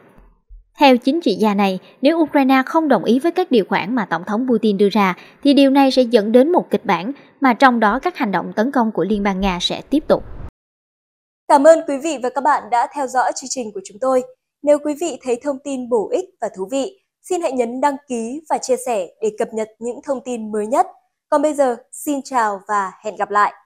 Theo chính trị gia này, nếu Ukraine không đồng ý với các điều khoản mà Tổng thống Putin đưa ra, thì điều này sẽ dẫn đến một kịch bản mà trong đó các hành động tấn công của Liên bang Nga sẽ tiếp tục. Cảm ơn quý vị và các bạn đã theo dõi chương trình của chúng tôi. Nếu quý vị thấy thông tin bổ ích và thú vị, xin hãy nhấn đăng ký và chia sẻ để cập nhật những thông tin mới nhất. Còn bây giờ, xin chào và hẹn gặp lại!